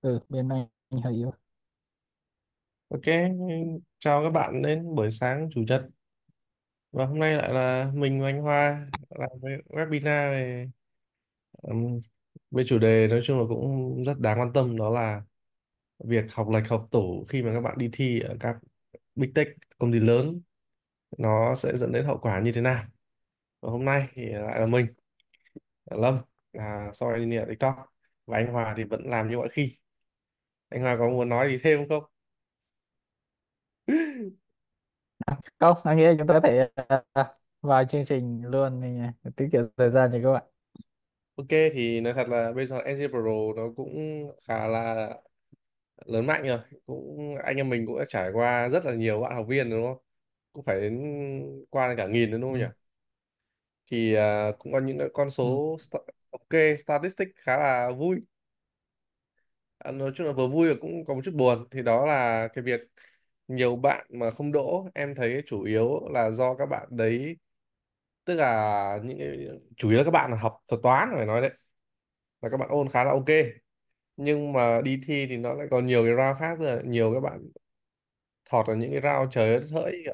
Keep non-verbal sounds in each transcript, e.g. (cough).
ừ bên này anh hơi yếu Ok, chào các bạn đến buổi sáng chủ nhật và hôm nay lại là mình và anh Hoa làm webinar về ừm, về chủ đề nói chung là cũng rất đáng quan tâm đó là việc học lệch học tủ khi mà các bạn đi thi ở các big tech công ty lớn nó sẽ dẫn đến hậu quả như thế nào và hôm nay thì lại là mình Lâm là soi đi TikTok và anh Hòa thì vẫn làm như mọi khi anh Hòa có muốn nói gì thêm không (laughs) không anh nghĩ chúng ta thể à, vào chương trình luôn thì ờ, tiết kiệm thời gian cho các bạn Ok thì nói thật là bây giờ NG Pro nó cũng khá là lớn mạnh rồi cũng anh em mình cũng đã trải qua rất là nhiều bạn học viên đúng không cũng phải đến qua đến cả nghìn đúng không nhỉ ừ. thì à, cũng có những cái con số ừ. sta- thống statistic khá là vui À, nói chung là vừa vui và cũng có một chút buồn thì đó là cái việc nhiều bạn mà không đỗ em thấy chủ yếu là do các bạn đấy tức là những cái, chủ yếu là các bạn là học thuật toán phải nói đấy là các bạn ôn khá là ok nhưng mà đi thi thì nó lại còn nhiều cái round khác rồi nhiều các bạn thọt ở những cái round trời ơi đất hỡi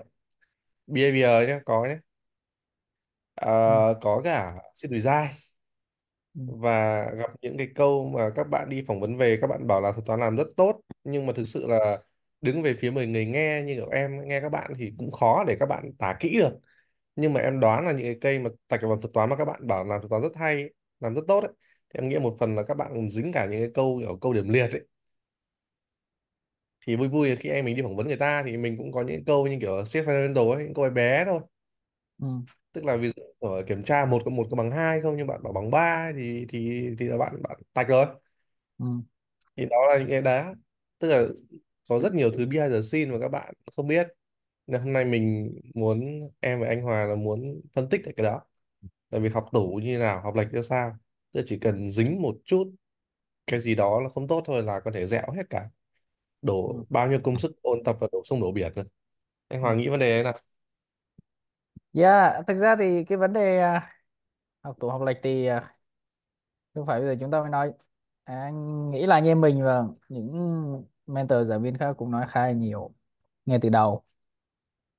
behavior nhé có nhé Ờ, à, ừ. có cả xin đùi dai và gặp những cái câu mà các bạn đi phỏng vấn về các bạn bảo là thuật toán làm rất tốt nhưng mà thực sự là đứng về phía người người nghe như kiểu em nghe các bạn thì cũng khó để các bạn tả kỹ được nhưng mà em đoán là những cái cây mà tạch vào thuật toán mà các bạn bảo làm thuật toán rất hay làm rất tốt ấy thì em nghĩ một phần là các bạn còn dính cả những cái câu kiểu câu điểm liệt ấy thì vui vui khi em mình đi phỏng vấn người ta thì mình cũng có những câu như kiểu self fundamental ấy những câu bé thôi ừ tức là ví dụ ở kiểm tra một cộng một có bằng hai không nhưng bạn bảo bằng ba thì thì thì là bạn bạn tạch rồi ừ. thì đó là những cái đá tức là có rất nhiều thứ behind the scene mà các bạn không biết nên hôm nay mình muốn em và anh Hòa là muốn phân tích cái đó tại vì học tủ như nào học lệch ra sao tức là chỉ cần dính một chút cái gì đó là không tốt thôi là có thể dẹo hết cả đổ ừ. bao nhiêu công sức ôn tập và đổ sông đổ biển rồi anh Hòa ừ. nghĩ vấn đề này nào Yeah, dạ, thực ra thì cái vấn đề à, học tủ học lệch thì à, không phải bây giờ chúng ta mới nói. À, anh nghĩ là anh em mình và những mentor giảng viên khác cũng nói khá là nhiều ngay từ đầu.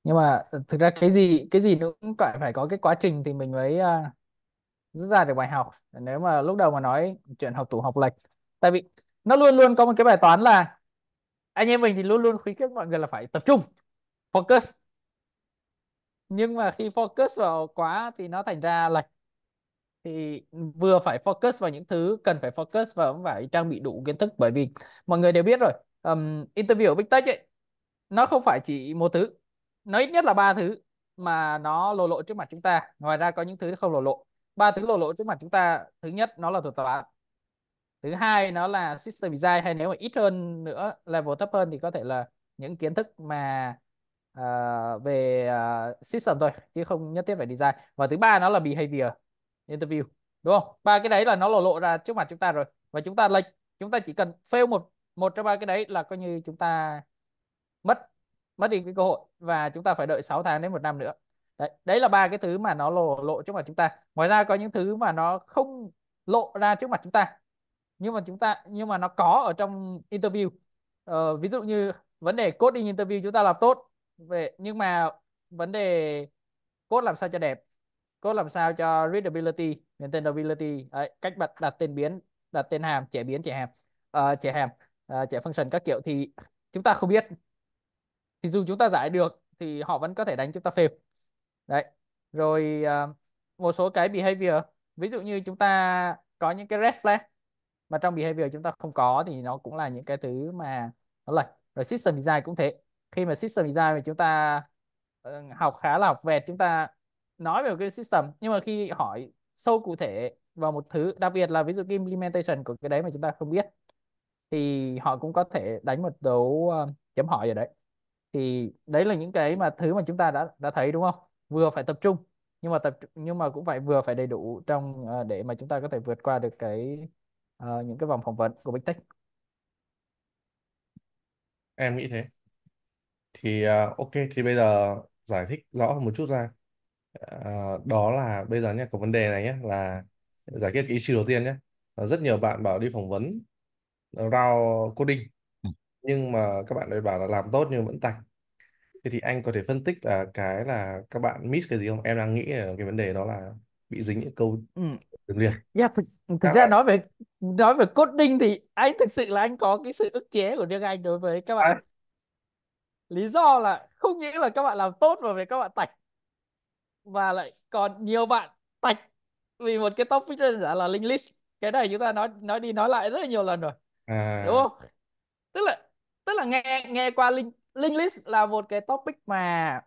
Nhưng mà thực ra cái gì cái gì cũng phải phải có cái quá trình thì mình mới à, rút ra được bài học. Nếu mà lúc đầu mà nói chuyện học tủ học lệch, tại vì nó luôn luôn có một cái bài toán là anh em mình thì luôn luôn khuyến khích mọi người là phải tập trung, focus nhưng mà khi focus vào quá thì nó thành ra lệch thì vừa phải focus vào những thứ cần phải focus và cũng phải trang bị đủ kiến thức bởi vì mọi người đều biết rồi um, interview ở Big Tech ấy nó không phải chỉ một thứ nó ít nhất là ba thứ mà nó lộ lộ trước mặt chúng ta ngoài ra có những thứ không lộ lộ ba thứ lộ lộ trước mặt chúng ta thứ nhất nó là thuật toán thứ hai nó là system design hay nếu mà ít hơn nữa level thấp hơn thì có thể là những kiến thức mà uh, về uh, à, system thôi chứ không nhất thiết phải design và thứ ba nó là behavior interview đúng không ba cái đấy là nó lộ lộ ra trước mặt chúng ta rồi và chúng ta lệch chúng ta chỉ cần fail một một trong ba cái đấy là coi như chúng ta mất mất đi cái cơ hội và chúng ta phải đợi 6 tháng đến một năm nữa đấy đấy là ba cái thứ mà nó lộ lộ trước mặt chúng ta ngoài ra có những thứ mà nó không lộ ra trước mặt chúng ta nhưng mà chúng ta nhưng mà nó có ở trong interview ờ, ví dụ như vấn đề coding interview chúng ta làm tốt về nhưng mà vấn đề cốt làm sao cho đẹp cốt làm sao cho readability maintainability Đấy, cách đặt đặt tên biến đặt tên hàm trẻ biến trẻ hàm uh, trẻ hàm uh, trẻ function các kiểu thì chúng ta không biết thì dù chúng ta giải được thì họ vẫn có thể đánh chúng ta fail đấy rồi uh, một số cái behavior ví dụ như chúng ta có những cái red flag mà trong behavior chúng ta không có thì nó cũng là những cái thứ mà nó lệch rồi system design cũng thế khi mà system design thì chúng ta ờ, học khá là học vẹt chúng ta nói về một cái system nhưng mà khi hỏi sâu cụ thể vào một thứ đặc biệt là ví dụ cái implementation của cái đấy mà chúng ta không biết thì họ cũng có thể đánh một dấu ờ, chấm hỏi ở đấy thì đấy là những cái mà thứ mà chúng ta đã đã thấy đúng không vừa phải tập trung nhưng mà tập nhưng mà cũng phải vừa phải đầy đủ trong ờ, để mà chúng ta có thể vượt qua được cái uh, những cái vòng phỏng vấn của Big Tech em nghĩ thế thì à, ok thì bây giờ giải thích rõ hơn một chút ra À, đó là bây giờ nhé có vấn đề này nhé là giải quyết cái issue đầu tiên nhé Là ờ, rất nhiều bạn bảo đi phỏng vấn round coding ừ. nhưng mà các bạn ấy bảo là làm tốt nhưng vẫn tạch thế thì anh có thể phân tích là cái là các bạn miss cái gì không em đang nghĩ là cái vấn đề đó là bị dính những câu Ừ. đường liệt Yeah, dạ, thực, thực các ra bạn nói về nói về coding thì anh thực sự là anh có cái sự ức chế của riêng anh đối với các bạn lý do là không nghĩa là các bạn làm tốt mà về các bạn tạch và lại còn nhiều bạn tạch vì một cái topic đơn giản là link list cái này chúng ta nói nói đi nói lại rất là nhiều lần rồi à... đúng không tức là tức là nghe nghe qua link link list là một cái topic mà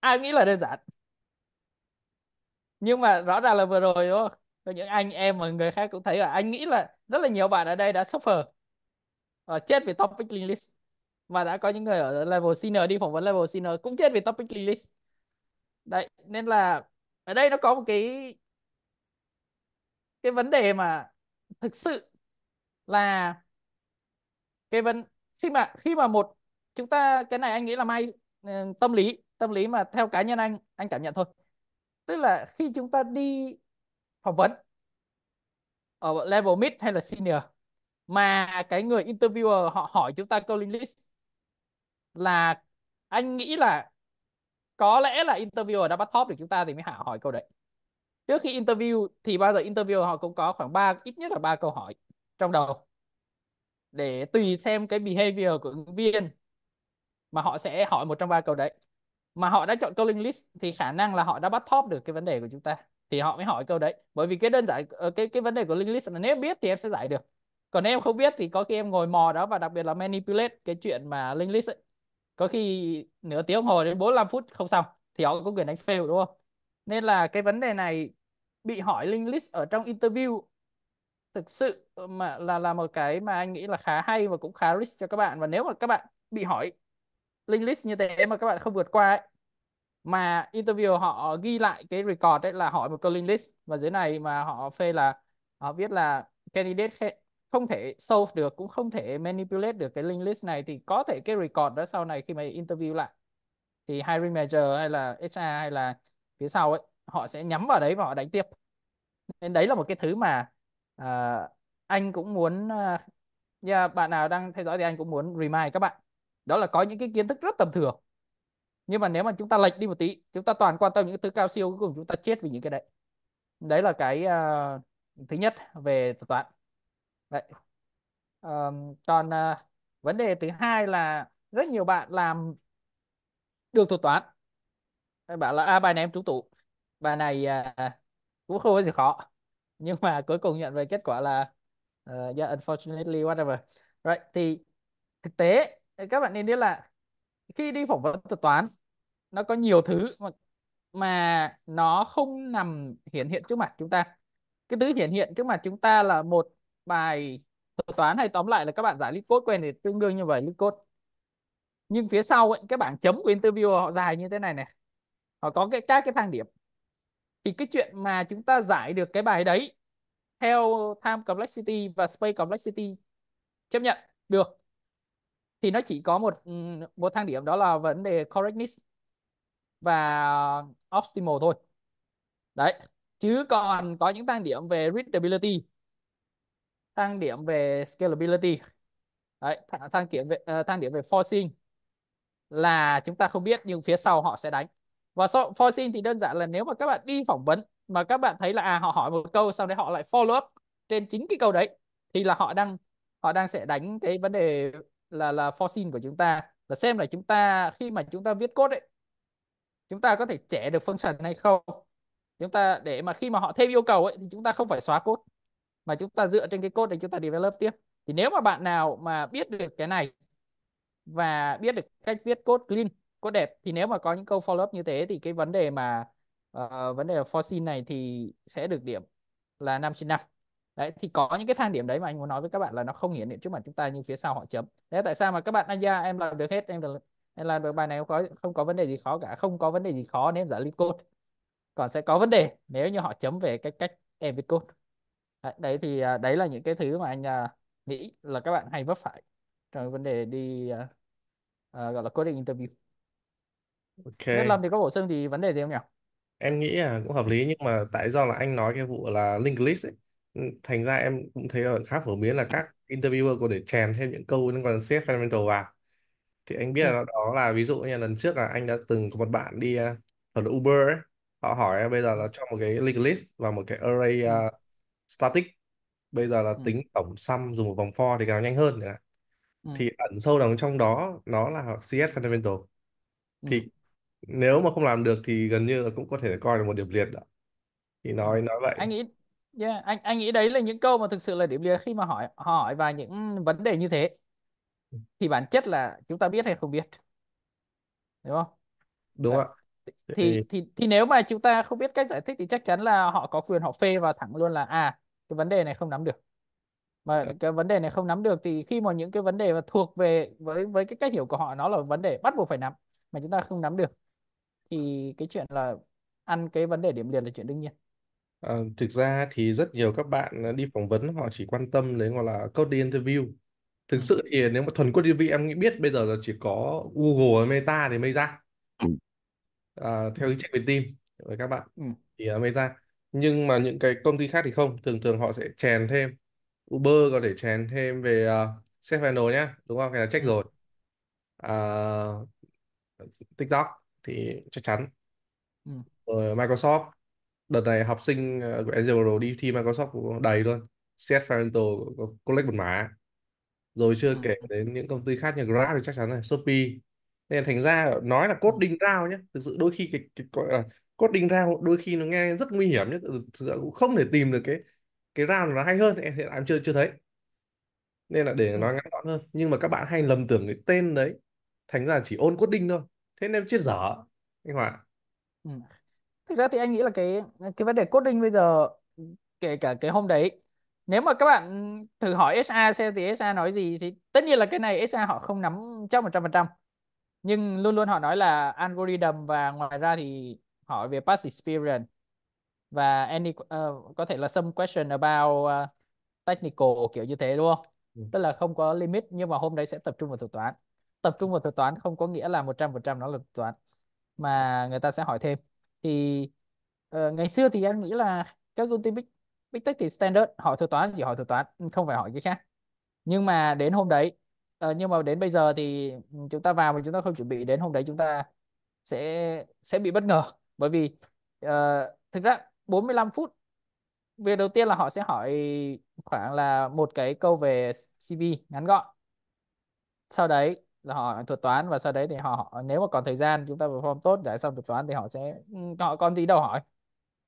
ai nghĩ là đơn giản nhưng mà rõ ràng là vừa rồi đúng không và những anh em và người khác cũng thấy là anh nghĩ là rất là nhiều bạn ở đây đã suffer và chết vì topic link list và đã có những người ở level senior đi phỏng vấn level senior cũng chết vì topic list đấy nên là ở đây nó có một cái cái vấn đề mà thực sự là cái vấn khi mà khi mà một chúng ta cái này anh nghĩ là may ừ, tâm lý tâm lý mà theo cá nhân anh anh cảm nhận thôi tức là khi chúng ta đi phỏng vấn ở level mid hay là senior mà cái người interviewer họ hỏi chúng ta calling list là anh nghĩ là có lẽ là interviewer đã bắt top được chúng ta thì mới hạ hỏi câu đấy trước khi interview thì bao giờ interview họ cũng có khoảng ba ít nhất là ba câu hỏi trong đầu để tùy xem cái behavior của ứng viên mà họ sẽ hỏi một trong ba câu đấy mà họ đã chọn câu link list thì khả năng là họ đã bắt top được cái vấn đề của chúng ta thì họ mới hỏi câu đấy bởi vì cái đơn giản ờ, cái cái vấn đề của link list là nếu biết thì em sẽ giải được còn nếu em không biết thì có khi em ngồi mò đó và đặc biệt là manipulate cái chuyện mà link list ấy, có khi nửa tiếng đồng hồ đến 45 phút không xong thì họ có quyền đánh fail đúng không nên là cái vấn đề này bị hỏi link list ở trong interview thực sự mà là là một cái mà anh nghĩ là khá hay và cũng khá risk cho các bạn và nếu mà các bạn bị hỏi link list như thế mà các bạn không vượt qua ấy, mà interview họ ghi lại cái record đấy là hỏi một câu link list và dưới này mà họ phê là họ viết là candidate không thể solve được cũng không thể manipulate được cái link list này thì có thể cái record đó sau này khi mà interview lại thì hiring manager hay là HR hay là phía sau ấy họ sẽ nhắm vào đấy và họ đánh tiếp nên đấy là một cái thứ mà uh, anh cũng muốn uh, yeah, bạn nào đang theo dõi thì anh cũng muốn remind các bạn đó là có những cái kiến thức rất tầm thường nhưng mà nếu mà chúng ta lệch đi một tí chúng ta toàn quan tâm những thứ cao siêu cuối cùng chúng ta chết vì những cái đấy đấy là cái uh, thứ nhất về thuật toán Vậy. Um, còn uh, vấn đề thứ hai là rất nhiều bạn làm được thuật toán. Các bạn là à, bài này em trúng tủ. Bài này uh, cũng không có gì khó. Nhưng mà cuối cùng nhận về kết quả là uh, yeah, unfortunately whatever. Right thì thực tế các bạn nên biết là khi đi phỏng vấn thuật toán nó có nhiều thứ mà mà nó không nằm hiển hiện trước mặt chúng ta. Cái thứ hiển hiện trước mặt chúng ta là một bài thuật toán hay tóm lại là các bạn giải code quen thì tương đương như vậy code nhưng phía sau ấy, cái bảng chấm của interview họ dài như thế này này họ có cái các cái thang điểm thì cái chuyện mà chúng ta giải được cái bài đấy theo time complexity và space complexity chấp nhận được thì nó chỉ có một một thang điểm đó là vấn đề correctness và optimal thôi đấy chứ còn có những thang điểm về readability thang điểm về scalability Đấy, thang, điểm về uh, thang điểm về forcing là chúng ta không biết nhưng phía sau họ sẽ đánh và so, forcing thì đơn giản là nếu mà các bạn đi phỏng vấn mà các bạn thấy là à họ hỏi một câu sau đấy họ lại follow up trên chính cái câu đấy thì là họ đang họ đang sẽ đánh cái vấn đề là là forcing của chúng ta là xem là chúng ta khi mà chúng ta viết code ấy chúng ta có thể trẻ được function hay không chúng ta để mà khi mà họ thêm yêu cầu ấy thì chúng ta không phải xóa code mà chúng ta dựa trên cái code để chúng ta develop tiếp thì nếu mà bạn nào mà biết được cái này và biết được cách viết code clean code đẹp thì nếu mà có những câu follow up như thế thì cái vấn đề mà uh, vấn đề forcing này thì sẽ được điểm là 5 trên 5 đấy thì có những cái thang điểm đấy mà anh muốn nói với các bạn là nó không hiển hiện trước mặt chúng ta nhưng phía sau họ chấm đấy tại sao mà các bạn anh ra em làm được hết em làm, em làm được bài này không có không có vấn đề gì khó cả không có vấn đề gì khó nếu giải lead code còn sẽ có vấn đề nếu như họ chấm về cái cách em viết code đấy, thì à, đấy là những cái thứ mà anh à, nghĩ là các bạn hay vấp phải trong vấn đề đi à, à gọi là coding interview Nhất Ok, thì có bổ sung thì vấn đề gì không nhỉ em nghĩ là cũng hợp lý nhưng mà tại do là anh nói cái vụ là link list ấy. Ừ, thành ra em cũng thấy là khá phổ biến là các interviewer có để chèn thêm những câu liên quan đến CS Fundamental vào. Thì anh biết ừ. là đó là ví dụ như là lần trước là anh đã từng có một bạn đi ở Uber ấy. Họ hỏi là bây giờ là cho một cái link list và một cái array uh, static bây giờ là ừ. tính tổng sum dùng một vòng for thì càng nhanh hơn nữa. Ừ. thì ẩn sâu đằng trong đó nó là CS fundamental ừ. thì nếu mà không làm được thì gần như là cũng có thể coi là một điểm liệt đó. thì ừ. nói nói vậy anh nghĩ yeah, anh anh nghĩ đấy là những câu mà thực sự là điểm liệt khi mà hỏi hỏi và những vấn đề như thế ừ. thì bản chất là chúng ta biết hay không biết đúng không đúng ạ thì thì thì nếu mà chúng ta không biết cách giải thích thì chắc chắn là họ có quyền họ phê và thẳng luôn là à cái vấn đề này không nắm được mà dạ. cái vấn đề này không nắm được thì khi mà những cái vấn đề mà thuộc về với với cái cách hiểu của họ nó là vấn đề bắt buộc phải nắm mà chúng ta không nắm được thì cái chuyện là ăn cái vấn đề điểm liền là chuyện đương nhiên à, thực ra thì rất nhiều các bạn đi phỏng vấn họ chỉ quan tâm đến gọi là code interview thực ừ. sự thì nếu mà thuần code interview em nghĩ biết bây giờ là chỉ có Google và Meta thì mới ra à, theo ý check về team với các bạn ừ. thì ở à, Meta nhưng mà những cái công ty khác thì không thường thường họ sẽ chèn thêm Uber có thể chèn thêm về uh, Safe Handle nhá đúng không cái là check ừ. rồi uh, TikTok thì chắc chắn ừ. rồi Microsoft đợt này học sinh à, của Azure đi thi Microsoft cũng đầy luôn CS Parental collect một mã rồi chưa ừ. kể đến những công ty khác như Grab thì chắc chắn này Shopee nên thành ra nói là ừ. coding rao nhé thực sự đôi khi cái, cái gọi là coding rao đôi khi nó nghe rất nguy hiểm nhé thực sự cũng không thể tìm được cái cái rao nó hay hơn em hiện tại em chưa chưa thấy nên là để ừ. nói ngắn gọn hơn nhưng mà các bạn hay lầm tưởng cái tên đấy thành ra chỉ ôn coding thôi thế nên em chết dở anh Hòa ừ. thực ra thì anh nghĩ là cái cái vấn đề coding bây giờ kể cả cái hôm đấy nếu mà các bạn thử hỏi HR xem thì sa nói gì thì tất nhiên là cái này sa họ không nắm chắc một trăm phần trăm nhưng luôn luôn họ nói là algorithm và ngoài ra thì hỏi về past experience và any uh, có thể là some question about uh, technical kiểu như thế đúng không? Ừ. Tức là không có limit nhưng mà hôm đấy sẽ tập trung vào thuật toán. Tập trung vào thuật toán không có nghĩa là 100% nó là thuật toán mà người ta sẽ hỏi thêm. Thì uh, ngày xưa thì anh nghĩ là các công ty big big tech thì standard hỏi thuật toán chỉ hỏi thuật toán không phải hỏi cái khác. Nhưng mà đến hôm đấy Ờ, nhưng mà đến bây giờ thì ừ, chúng ta vào mà chúng ta không chuẩn bị đến hôm đấy chúng ta sẽ sẽ bị bất ngờ bởi vì ờ, thực ra 45 phút việc đầu tiên là họ sẽ hỏi khoảng là một cái câu về CV ngắn gọn sau đấy là họ thuật toán và sau đấy thì họ nếu mà còn thời gian chúng ta perform tốt giải xong thuật toán thì họ sẽ ừ, họ còn gì đâu hỏi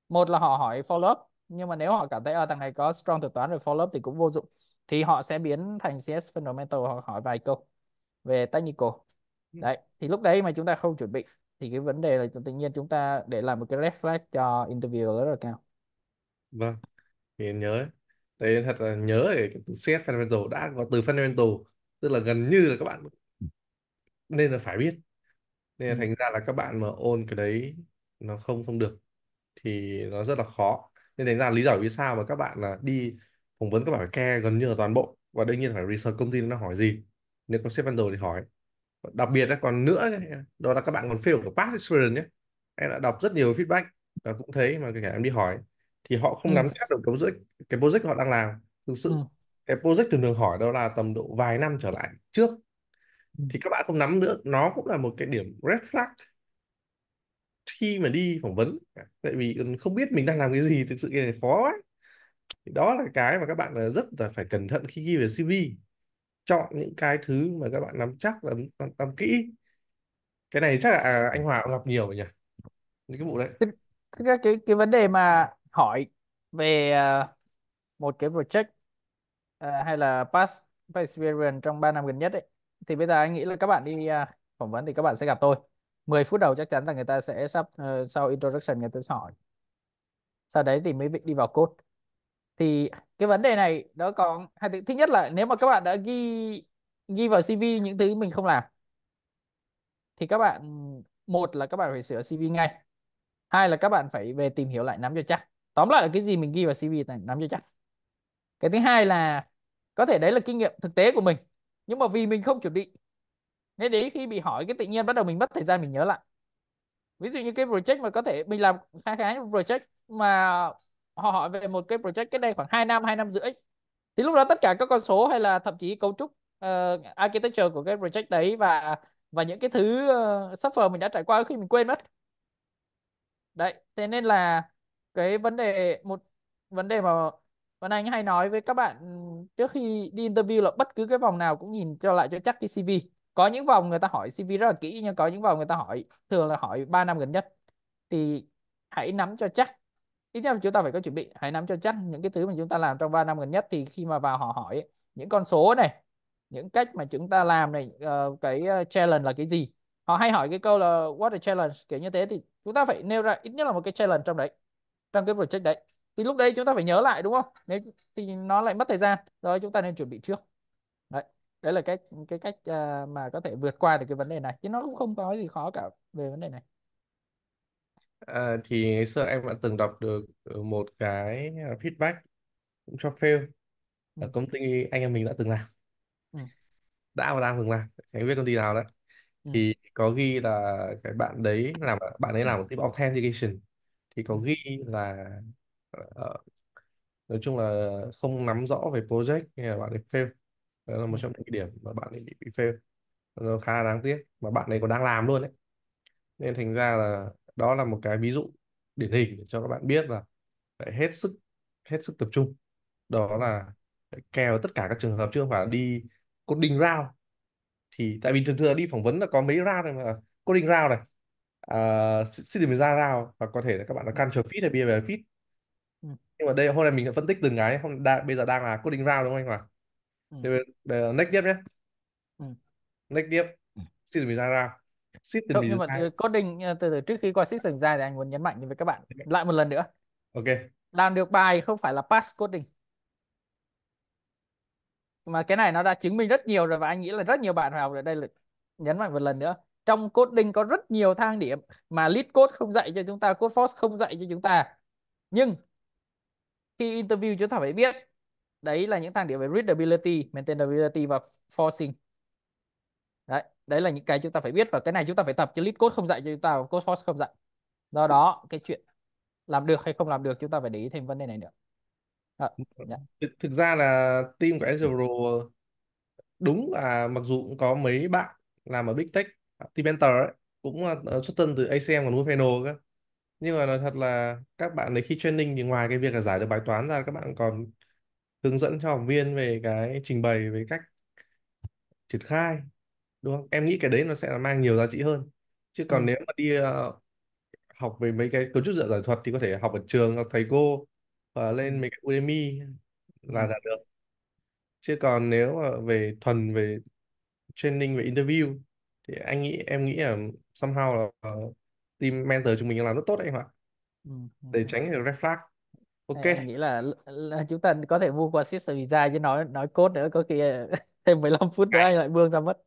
một là họ hỏi follow up nhưng mà nếu họ cảm thấy ở à, thằng này có strong thuật toán rồi follow up thì cũng vô dụng thì họ sẽ biến thành CS fundamental họ hỏi vài câu về technical ừ. đấy thì lúc đấy mà chúng ta không chuẩn bị thì cái vấn đề là tự nhiên chúng ta để làm một cái red flag cho interview rất là cao vâng thì nhớ đấy thật là nhớ để CS fundamental đã có từ fundamental tức là gần như là các bạn nên là phải biết nên là ừ. thành ra là các bạn mà ôn cái đấy nó không không được thì nó rất là khó nên thành ra lý do vì sao mà các bạn là đi phỏng vấn các bản care gần như là toàn bộ và đương nhiên phải research công ty nó hỏi gì nếu có sếp vendor thì hỏi đặc biệt là còn nữa đó là các bạn còn fail của past experience nhé em đã đọc rất nhiều feedback và cũng thấy mà kể cả em đi hỏi thì họ không nắm chắc được cái cái project họ đang làm thực sự ừ. cái project thường thường hỏi đó là tầm độ vài năm trở lại trước ừ. thì các bạn không nắm nữa nó cũng là một cái điểm red flag khi mà đi phỏng vấn tại vì không biết mình đang làm cái gì thực sự cái này khó ấy đó là cái mà các bạn ờ, rất là phải cẩn thận khi ghi về CV chọn những cái thứ mà các bạn nắm chắc nắm, nắm, nắm kỹ cái này chắc là à, anh Hòa cũng gặp nhiều nhỉ những cái vụ đấy thực, ra cái cái vấn đề mà hỏi về ờ, một cái project uh, hay là past, past experience trong 3 năm gần nhất ấy thì bây giờ anh nghĩ là các bạn đi à, phỏng vấn thì các bạn sẽ gặp tôi 10 phút đầu chắc chắn là người ta sẽ sắp uh, sau introduction người ta sẽ hỏi sau đấy thì mới bị đi vào code thì cái vấn đề này nó có hai thứ thứ nhất là nếu mà các bạn đã ghi ghi vào CV những thứ mình không làm thì các bạn một là các bạn phải sửa CV ngay hai là các bạn phải về tìm hiểu lại nắm cho chắc tóm lại là cái gì mình ghi vào CV này nắm cho chắc cái thứ hai là có thể đấy là kinh nghiệm thực tế của mình nhưng mà vì mình không chuẩn bị nên đấy khi bị hỏi cái tự nhiên bắt đầu mình mất thời gian mình nhớ lại ví dụ như cái project mà có thể mình làm khá khá project mà họ hỏi về một cái project cách đây khoảng 2 năm 2 năm rưỡi thì lúc đó tất cả các con số hay là thậm chí cấu trúc uh, architecture của cái project đấy và và những cái thứ uh, suffer mình đã trải qua khi mình quên mất đấy thế nên là cái vấn đề một vấn đề mà Văn Anh hay nói với các bạn trước khi đi interview là bất cứ cái vòng nào cũng nhìn cho lại cho chắc cái CV. Có những vòng người ta hỏi CV rất là kỹ nhưng có những vòng người ta hỏi thường là hỏi 3 năm gần nhất. Thì hãy nắm cho chắc ít nhất chúng ta phải có chuẩn bị hãy nắm cho chắc những cái thứ mà chúng ta làm trong 3 năm gần nhất thì khi mà vào họ hỏi ấy, những con số này những cách mà chúng ta làm này ờ, cái ờ, challenge là cái gì họ hay hỏi cái câu là what a challenge kiểu như thế thì chúng ta phải nêu ra ít nhất là một cái challenge trong đấy trong cái project đấy thì lúc đấy chúng ta phải nhớ lại đúng không nếu thì nó lại mất thời gian rồi chúng ta nên chuẩn bị trước đấy đấy là cách, cái cách ờ, mà có thể vượt qua được cái vấn đề này chứ nó cũng không có gì khó cả về vấn đề này À, thì ngày xưa em đã từng đọc được ờ, một cái à, feedback cũng cho fail ừ. ở công ty anh em mình đã từng làm ừ. đã và đang từng làm em biết công ty nào đấy ừ. thì có ghi là cái bạn đấy làm bạn ấy làm một team authentication thì có ghi là ờ, ờ, nói chung là không nắm rõ về project nên là bạn ấy fail đó là một trong những điểm mà bạn ấy bị, bị fail nó khá là đáng tiếc mà bạn ấy còn đang làm luôn đấy nên thành ra là đó là một cái ví dụ điển hình để cho các bạn biết là phải hết sức hết sức tập trung đó là kèo tất cả các trường hợp chứ không phải là đi coding round thì tại vì thường thường đi phỏng vấn là có mấy round này mà coding round này uh, xin mình ra round và có thể là các bạn là culture fit hay behavior fit ừ. nhưng mà đây hôm nay mình đã phân tích từng cái hôm đa, bây giờ đang là coding round đúng không anh Hoàng ừ. thì bây giờ next tiếp nhé ừ. next tiếp xin mình ra round system Không, nhưng design. mà coding ờ, từ từ trước khi qua system design thì anh muốn nhấn mạnh với các bạn lại một lần nữa. Ok. Làm được bài không phải là pass coding. Mà cái này nó đã chứng minh rất nhiều rồi và anh nghĩ là rất nhiều bạn học ở đây là nhấn mạnh một lần nữa. Trong coding có rất nhiều thang điểm mà lead code không dạy cho chúng ta, code force không dạy cho chúng ta. Nhưng khi interview chúng ta phải biết đấy là những thang điểm về readability, maintainability và forcing đấy đấy là những cái chúng ta phải biết và cái này chúng ta phải tập chứ lead code không dạy cho chúng ta code force không dạy do đó cái chuyện làm được hay không làm được chúng ta phải để ý thêm vấn đề này nữa à, yeah. Dạ. thực, ra là team của Azure đúng là mặc dù cũng có mấy bạn làm ở Big Tech team mentor ấy, cũng ờ, xuất thân từ ACM và Nufanel cơ nhưng mà nói thật là các bạn đấy khi training thì ngoài cái việc là giải được bài toán ra các bạn còn hướng dẫn cho học viên về cái trình bày về cách triển khai đúng không em nghĩ cái đấy nó sẽ là mang nhiều giá trị hơn chứ còn ừ. nếu mà đi uh, học về mấy cái cấu trúc dựa giải thuật thì có thể học ở trường học thầy cô và ừ. lên mấy cái Udemy là ừ. đạt được chứ còn nếu mà về thuần về training về interview thì anh nghĩ em nghĩ là somehow là uh, team mentor chúng mình làm rất tốt đấy em ạ để tránh được red flag ok nghĩ là, là chúng ta có thể mua qua system design chứ nói nói code nữa có khi ờ, (laughs) thêm 15 phút nữa anh lại buông ra mất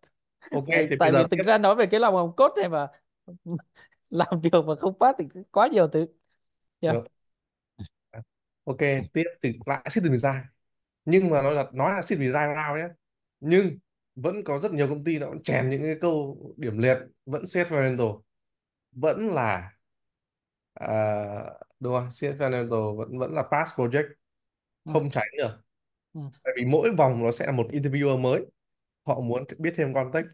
ok thì tại vì thực ra nói về cái lòng hồng cốt này mà (laughs) làm việc mà không phát thì quá nhiều thứ yeah. Dạ. ok tiếp thì lại xin từ design nhưng mà nói là nói là xin acid design rao nhé nhưng vẫn có rất nhiều công ty nó vẫn chèn những cái câu điểm liệt vẫn set fundamental vẫn là uh, đúng không set fundamental vẫn vẫn là pass project ừ. không ừ. tránh được ừ. tại vì mỗi vòng nó sẽ là một interviewer mới họ muốn biết thêm context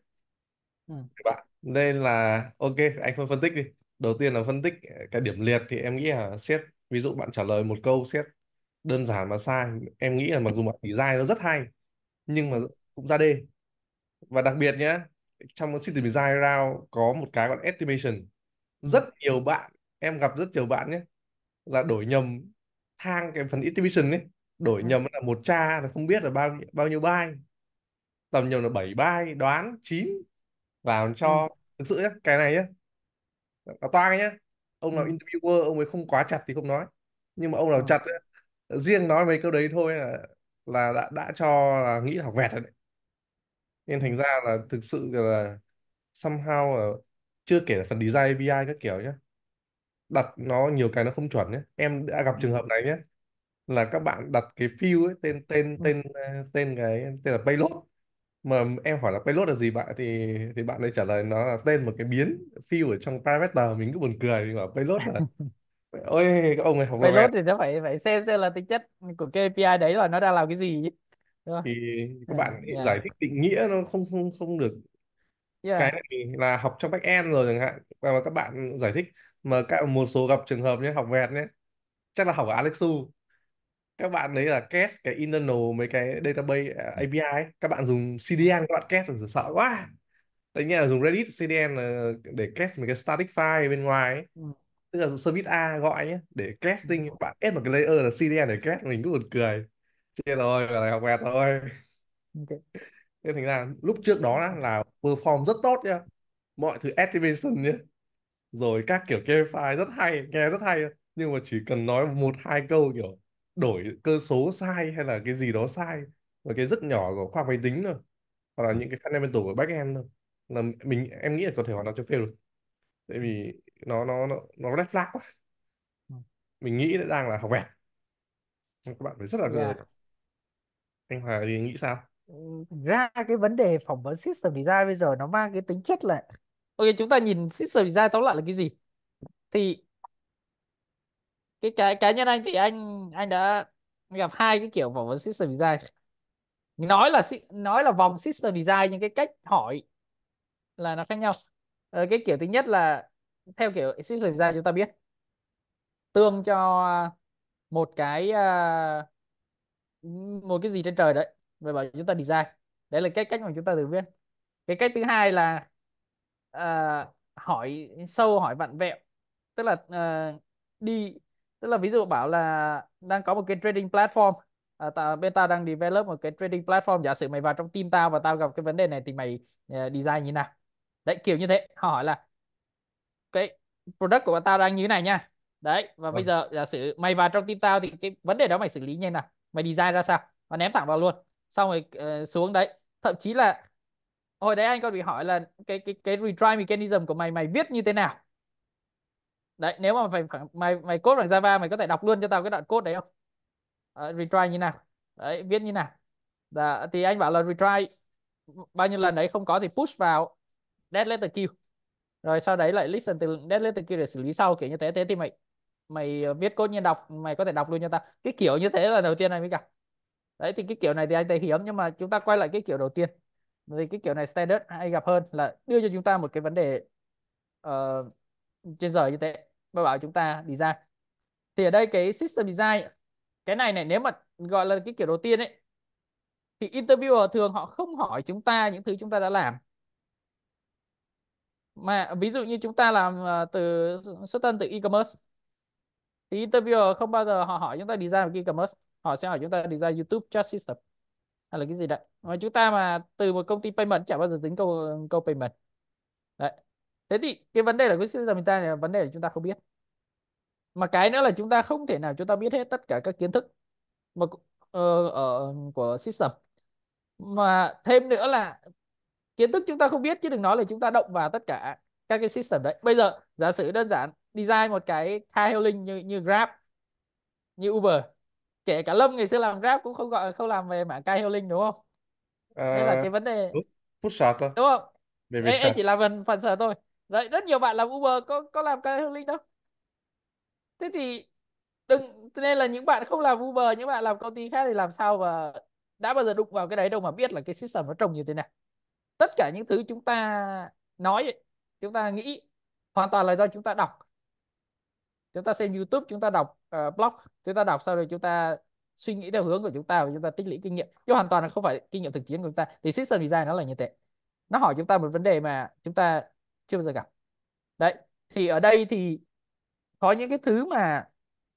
Ừ. bạn nên là ok anh phân phân tích đi đầu tiên là phân tích cái điểm liệt thì em nghĩ là xét ví dụ bạn trả lời một câu xét đơn giản mà sai em nghĩ là mặc dù bạn design nó rất hay nhưng mà cũng ra đê và đặc biệt nhé trong cái system design round có một cái gọi là estimation ừ. rất nhiều bạn em gặp rất nhiều bạn nhé là đổi nhầm thang cái phần estimation ấy đổi ừ. nhầm là một tra là không biết là bao nhiêu- bao nhiêu byte tầm nhiều là 7 byte đoán 9 vào ừ. cho thực sự nhá cái này nhá nó toang nhá ông nào ừ. interviewer ông ấy không quá chặt thì không nói nhưng mà ông nào ừ. chặt ấy, riêng nói mấy câu đấy thôi là là đã đã cho là nghĩ là học vẹt rồi đấy nên thành ra là thực sự là somehow là chưa kể là phần design API các kiểu nhé đặt nó nhiều cái nó không chuẩn nhé em đã gặp trường hợp này nhé là các bạn đặt cái field ấy, tên tên tên tên cái tên là payload mà em hỏi là payload là gì bạn thì thì bạn ấy trả lời nó là tên một cái biến field ở trong parameter mình cứ buồn cười mình bảo payload là (laughs) ôi các ông này học Payload thì nó phải phải xem xem là tính chất của KPI đấy là nó đang làm cái gì Đúng thì các ừ, bạn ấy Yeah. giải thích định nghĩa nó không không không được cái Yeah. này là học trong backend rồi chẳng hạn và các bạn giải thích mà các một số gặp trường hợp như học vẹt nhé chắc là học ở Alexu các bạn đấy là cache cái internal mấy cái database à, ừ. API ấy. các bạn dùng CDN các bạn cache rồi sợ quá đấy nghĩa là dùng Redis CDN để cache mấy cái static file bên ngoài ấy. Ừ. tức là dùng service A gọi nhé để các ừ. bạn add một cái layer là CDN để cache mình cũng buồn cười chết rồi là học vẹt thôi okay. nên thành ra lúc trước đó là, perform rất tốt nhá mọi thứ activation nhá rồi các kiểu game file rất hay nghe rất hay nhưng mà chỉ cần nói một hai câu kiểu đổi cơ số sai hay là cái gì đó sai một cái rất nhỏ của khoa máy tính thôi hoặc là những cái fundamental của back end thôi là mình em nghĩ là có thể hoàn toàn cho fail được tại vì nó nó nó nó red flag quá mình nghĩ đang là học vẹt các bạn phải rất là yeah. Dạ. anh Hòa thì nghĩ sao ừ, ra cái vấn đề phỏng vấn system design bây giờ nó mang cái tính chất là ok chúng ta nhìn system design tóm lại là cái gì thì cái cái cá nhân anh thì anh anh đã gặp hai cái kiểu phỏng vấn system design nói là nói là vòng system design nhưng cái cách hỏi là nó khác nhau ờ, cái kiểu thứ nhất là theo kiểu system design chúng ta biết tương cho một cái ờ, một cái gì trên trời đấy và bảo chúng ta design đấy là cách cách mà chúng ta tự viết cái cách thứ hai là uh, hỏi sâu hỏi vặn vẹo tức là uh, đi tức là ví dụ bảo là đang có một cái trading platform à, ta, bên tao đang develop một cái trading platform giả sử mày vào trong team tao và tao gặp cái vấn đề này thì mày uh, design như nào đấy kiểu như thế họ hỏi là cái product của tao đang như thế này nha đấy và ừ. bây vâng. giờ giả sử mày vào trong team tao thì cái vấn đề đó mày xử lý như nào mày design ra sao và ném thẳng vào luôn xong rồi uh, xuống đấy thậm chí là hồi đấy anh còn bị hỏi là cái cái cái retry mechanism của mày mày viết như thế nào đấy nếu mà mày mày mày code bằng Java mày có thể đọc luôn cho tao cái đoạn code đấy không à, retry như nào đấy viết như nào Đã, dạ, thì anh bảo là retry bao nhiêu lần đấy không có thì push vào dead letter queue rồi sau đấy lại listen từ dead letter queue để xử lý sau kiểu như thế thế thì mày mày ờ, viết code như đọc mày có thể đọc luôn cho tao cái kiểu như thế là đầu tiên này mới gặp đấy thì cái kiểu này thì anh thấy hiếm nhưng mà chúng ta quay lại cái kiểu đầu tiên thì cái kiểu này standard hay gặp hơn là đưa cho chúng ta một cái vấn đề uh, trên giờ như thế và bảo chúng ta design thì ở đây cái system design cái này này nếu mà gọi là cái kiểu đầu tiên ấy thì interviewer thường họ không hỏi chúng ta những thứ chúng ta đã làm mà ví dụ như chúng ta làm ờ, từ xuất thân từ e-commerce thì interviewer không bao giờ họ hỏi chúng ta design một e-commerce họ sẽ hỏi chúng ta design YouTube chat system hay là cái gì đấy mà chúng ta mà từ một công ty payment chẳng bao giờ tính câu câu payment đấy thế thì cái vấn đề là cái system ta là vấn đề là chúng ta không biết mà cái nữa là chúng ta không thể nào chúng ta biết hết tất cả các kiến thức mà ở, ờ, ở của system mà thêm nữa là kiến thức chúng ta không biết chứ đừng nói là chúng ta động vào tất cả các cái system đấy bây giờ giả sử đơn giản design một cái carpooling như như Grab như Uber kể cả Lâm ngày xưa làm Grab cũng không gọi không làm về mảng carpooling đúng không đây ờ, là cái vấn đề Food shark đúng không em, chỉ làm phần phần sở thôi Đấy, rất nhiều bạn làm Uber có có làm Click đâu. Thế thì đừng nên là những bạn không làm Uber, những bạn làm công ty khác thì làm sao và đã bao giờ đụng vào cái đấy đâu mà biết là cái system nó trông như thế nào. Tất cả những thứ chúng ta nói, chúng ta nghĩ hoàn toàn là do chúng ta đọc. Chúng ta xem YouTube, chúng ta đọc uh, blog, chúng ta đọc sau rồi chúng ta suy nghĩ theo hướng của chúng ta và chúng ta tích lũy kinh nghiệm chứ hoàn toàn là không phải kinh nghiệm thực chiến của chúng ta thì system design nó là như thế nó hỏi chúng ta một vấn đề mà chúng ta chưa bao giờ gặp đấy thì ở đây thì có những cái thứ mà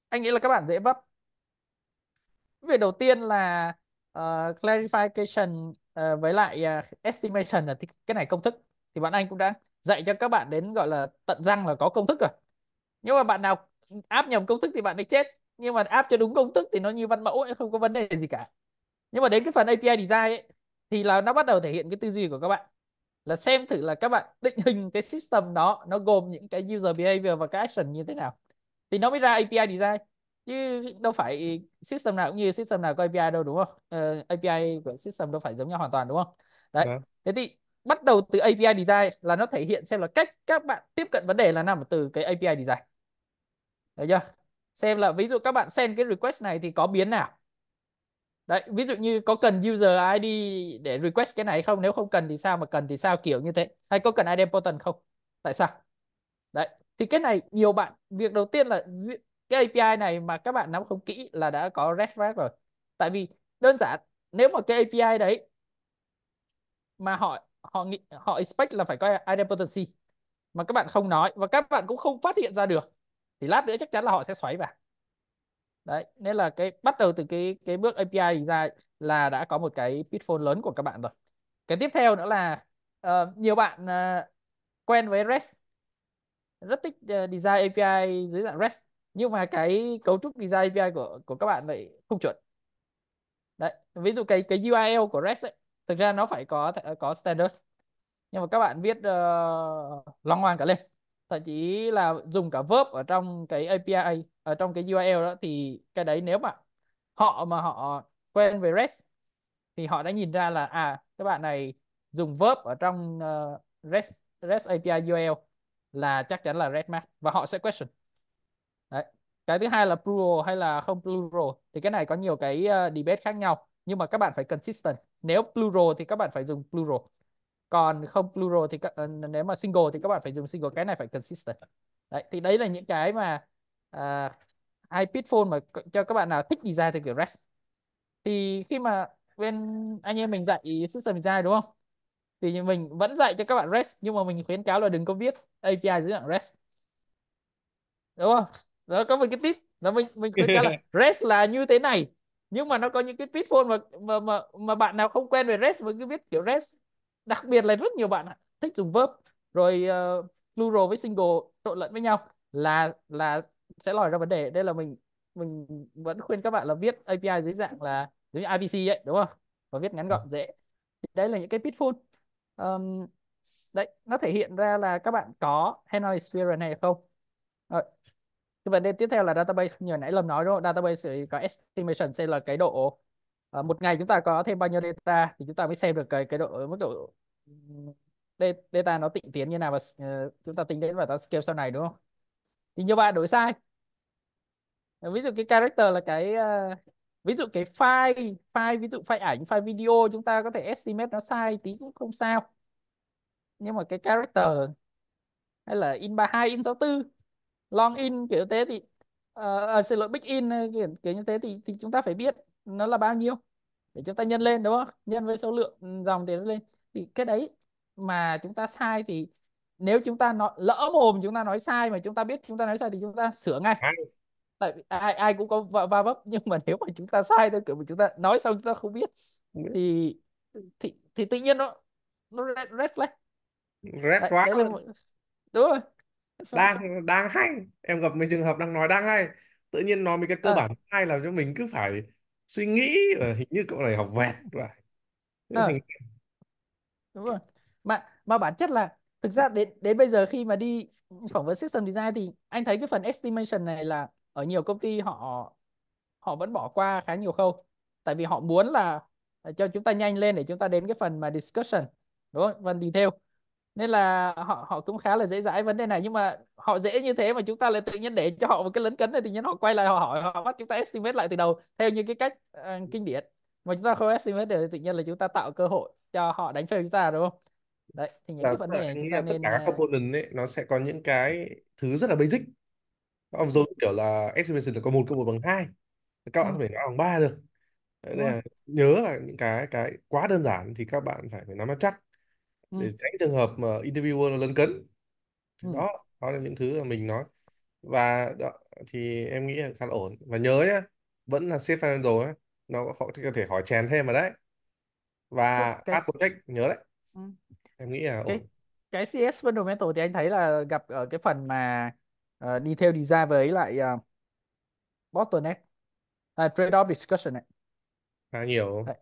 anh nghĩ là các bạn dễ vấp việc đầu tiên là uh, clarification uh, với lại uh, estimation là cái này công thức thì bạn anh cũng đã dạy cho các bạn đến gọi là tận răng là có công thức rồi nhưng mà bạn nào áp nhầm công thức thì bạn ấy chết nhưng mà áp cho đúng công thức thì nó như văn mẫu ấy, không có vấn đề gì cả nhưng mà đến cái phần API design ấy, thì là nó bắt đầu thể hiện cái tư duy của các bạn là xem thử là các bạn định hình cái system đó nó gồm những cái user behavior và cái action như thế nào thì nó mới ra API design chứ đâu phải system nào cũng như system nào có API đâu đúng không uh, ờ, API của system đâu phải giống nhau hoàn toàn đúng không đấy yeah. Dạ. thế thì bắt đầu từ API design là nó thể hiện xem là cách các bạn tiếp cận vấn đề là nằm từ cái API design. Được chưa? Xem là ví dụ các bạn send cái request này thì có biến nào? đấy ví dụ như có cần user ID để request cái này không nếu không cần thì sao mà cần thì sao kiểu như thế hay có cần id idempotent không tại sao đấy thì cái này nhiều bạn việc đầu tiên là cái API này mà các bạn nắm không kỹ là đã có red flag rồi tại vì đơn giản nếu mà cái API đấy mà họ họ nghĩ họ expect là phải có idempotency mà các bạn không nói và các bạn cũng không phát hiện ra được thì lát nữa chắc chắn là họ sẽ xoáy vào đấy nên là cái bắt đầu từ cái cái bước API ra là đã có một cái pitfall lớn của các bạn rồi cái tiếp theo nữa là uh, nhiều bạn uh, quen với REST rất thích uh, design API dưới dạng REST nhưng mà cái cấu trúc design API của của các bạn lại không chuẩn đấy ví dụ cái cái URL của REST ấy, thực ra nó phải có có standard nhưng mà các bạn viết uh, long ngoan cả lên thậm chí là dùng cả verb ở trong cái API ở trong cái URL đó thì cái đấy nếu mà họ mà họ quen về REST thì họ đã nhìn ra là à các bạn này dùng verb ở trong uh, REST REST API URL là chắc chắn là REST map và họ sẽ question đấy cái thứ hai là plural hay là không plural thì cái này có nhiều cái uh, debate khác nhau nhưng mà các bạn phải consistent nếu plural thì các bạn phải dùng plural còn không plural thì các, ờ, nếu mà single thì các bạn phải dùng single cái này phải consistent đấy thì đấy là những cái mà uh, ai pitfall mà cho các bạn nào thích design theo kiểu REST thì khi mà bên anh em mình dạy system design đúng không thì mình vẫn dạy cho các bạn REST nhưng mà mình khuyến cáo là đừng có viết API dưới dạng REST đúng không đó có một cái tip đó mình mình khuyến cáo là (laughs) REST là như thế này nhưng mà nó có những cái pitfall mà mà mà, mà bạn nào không quen về REST mà cứ viết kiểu REST đặc biệt là rất nhiều bạn thích dùng verb rồi uh, plural với single trộn lẫn với nhau là là sẽ lòi ra vấn đề đây là mình mình vẫn khuyên các bạn là viết API dưới dạng là giống như IPC ấy đúng không và viết ngắn gọn dễ thì đấy là những cái pitfall um, đấy nó thể hiện ra là các bạn có hands-on experience này không rồi. cái vấn đề tiếp theo là database như nãy lầm nói đúng không database có estimation sẽ là cái độ à, một ngày chúng ta có thêm bao nhiêu data thì chúng ta mới xem được cái cái độ mức độ ừ, data nó tịnh tiến như nào và uh, chúng ta tính đến và ta scale sau này đúng không thì nhiều bạn đổi sai ờ, ví dụ cái character là cái uh, ví dụ cái file file ví dụ file ảnh file video chúng ta có thể estimate nó sai tí cũng không sao nhưng mà cái character hay là in 32 in 64 long in kiểu thế thì uh, à, xin lỗi big in kiểu, kiểu như thế thì thì chúng ta phải biết nó là bao nhiêu để chúng ta nhân lên đúng không nhân với số lượng dòng thì nó lên thì cái đấy mà chúng ta sai thì nếu chúng ta nói lỡ mồm chúng ta nói sai mà chúng ta biết chúng ta nói sai thì chúng ta sửa ngay tại vì ai ai cũng có va, va vấp nhưng mà nếu mà chúng ta sai theo kiểu mà chúng ta nói xong chúng ta không biết thì thì thì tự nhiên nó nó red, red flag red quá đấy, luôn đúng rồi đang đang hay em gặp mình trường hợp đang nói đang hay tự nhiên nói mấy cái cơ à. bản hay là cho mình cứ phải suy nghĩ và hình như cậu này học vẹt phải Thế thành đúng rồi. Mà mà bản chất là thực ra đến đến bây giờ khi mà đi phỏng vấn system design thì anh thấy cái phần estimation này là ở nhiều công ty họ họ vẫn bỏ qua khá nhiều khâu. Tại vì họ muốn là cho chúng ta nhanh lên để chúng ta đến cái phần mà discussion, đúng không? Phần detail nên là họ họ cũng khá là dễ dãi vấn đề này nhưng mà họ dễ như thế mà chúng ta lại tự nhiên để cho họ một cái lấn cấn này thì tự họ quay lại họ hỏi họ bắt chúng ta estimate lại từ đầu theo như cái cách uh, kinh điển mà chúng ta không estimate được thì tự nhiên là chúng ta tạo cơ hội cho họ đánh phê chúng ta đúng không đấy thì những cái vấn đề này chúng ta tất nên tất cả các ờ component ấy, nó sẽ có những cái thứ rất là basic ông giống kiểu là estimation là có một cộng một bằng hai các bạn ừ. phải nói bằng ba được đấy ừ. là nhớ là những cái cái quá đơn giản thì các bạn phải phải nắm chắc để ừ. tránh trường hợp mà interviewer nó lấn cấn ừ. đó đó là những thứ mà mình nói và đó, thì em nghĩ là khá là ổn và nhớ nhá vẫn là safe handle ấy nó có, có thể hỏi chèn thêm mà đấy và cái add project nhớ đấy ừ. em nghĩ là ổn cái CS Fundamental thì anh thấy là gặp ở cái phần mà uh, đi theo đi ra với lại uh, bottleneck uh, trade-off discussion này khá nhiều Đấy.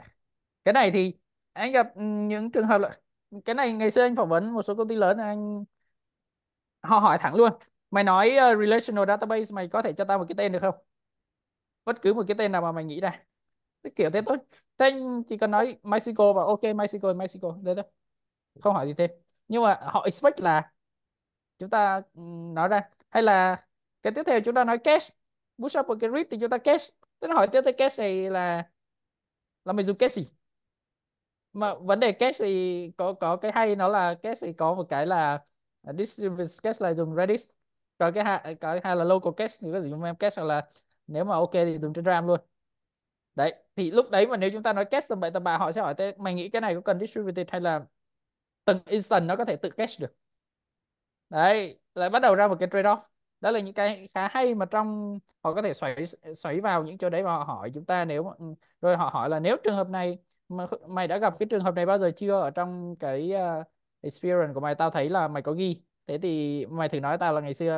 cái này thì anh gặp ừ, những trường hợp là cái này ngày xưa anh phỏng vấn một số công ty lớn anh họ hỏi thẳng luôn mày nói uh, relational database mày có thể cho tao một cái tên được không bất cứ một cái tên nào mà mày nghĩ ra cái kiểu thế thôi thế anh chỉ cần nói MySQL và ok MySQL MySQL đấy thôi không hỏi gì thêm nhưng mà họ expect là chúng ta ừ, nói ra hay là cái tiếp theo chúng ta nói cache bootstrap một cái read thì chúng ta cache tức là hỏi tiếp theo cache này là là mình dùng cache gì mà vấn đề cache thì có có cái hay nó là cache thì có một cái là à, distribute cache là dùng Redis còn cái hai à, cái hai là local cache thì có thể dùng memcache hoặc là nếu mà ok thì dùng trên RAM luôn đấy thì lúc đấy mà nếu chúng ta nói cache tầm bậy tầm bạ họ sẽ hỏi thế mày nghĩ cái này có cần distributed hay là từng instance nó có thể tự cache được đấy lại bắt đầu ra một cái trade off đó là những cái khá hay mà trong họ có thể xoáy xoáy vào những chỗ đấy và họ hỏi chúng ta nếu ừ, rồi họ hỏi là nếu trường hợp này mà mày đã gặp cái trường hợp này bao giờ chưa ở trong cái uh, experience của mày tao thấy là mày có ghi thế thì mày thử nói tao là ngày xưa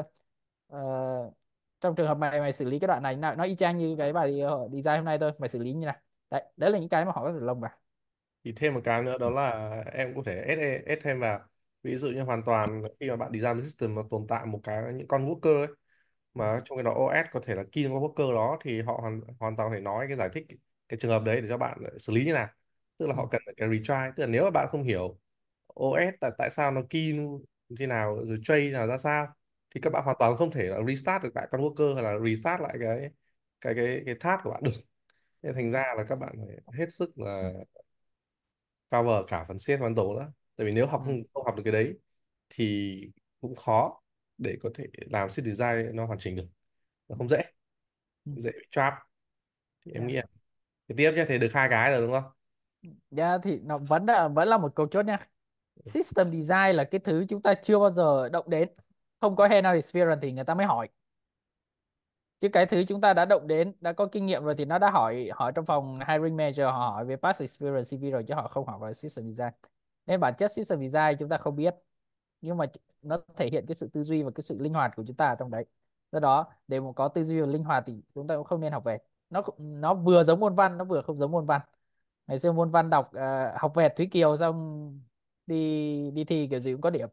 uh, trong trường hợp mày mày xử lý cái đoạn này nào nó y chang như cái bài ờ, design hôm nay thôi mày xử lý như này đấy đấy là những cái mà họ có thể lồng vào thì thêm một cái nữa đó là em có thể add, add thêm vào ví dụ như hoàn toàn khi mà bạn design system mà tồn tại một cái những con worker ấy, mà ừ. trong cái đó OS có thể là key con worker đó thì họ hoàn hoàn toàn có thể nói cái giải thích cái trường hợp đấy để cho bạn xử lý như nào tức là họ cần cái retry tức là nếu mà bạn không hiểu OS tại tại sao nó key như nào rồi tray nào ra sao thì các bạn hoàn toàn không thể là restart được tại con worker hay là restart lại cái cái cái cái task của bạn được nên thành ra là các bạn phải hết sức là cover cả phần CS phần tổ đó tại vì nếu học không, ừ. không học được cái đấy thì cũng khó để có thể làm set design nó hoàn chỉnh được nó không dễ ừ. dễ bị trap thì em dạ. nghĩ là cái tiếp nhé thì được hai cái rồi đúng không Dạ thì nó vẫn là vẫn là một câu chốt nha. System design là cái thứ chúng ta chưa bao giờ động đến. Không có hands-on experience thì người ta mới hỏi. Chứ cái thứ chúng ta đã động đến, đã có kinh nghiệm rồi thì nó đã hỏi hỏi trong phòng hiring manager họ hỏi về past experience CV rồi chứ họ không hỏi về system design. Nên bản chất system design chúng ta không biết. Nhưng mà nó thể hiện cái sự tư duy và cái sự linh hoạt của chúng ta trong đấy. Do đó, để mà có tư duy và linh hoạt thì chúng ta cũng không nên học về. Nó nó vừa giống môn văn, nó vừa không giống môn văn ngày xưa môn văn đọc à, học vẹt Thúy Kiều xong đi đi thi kiểu gì cũng có điểm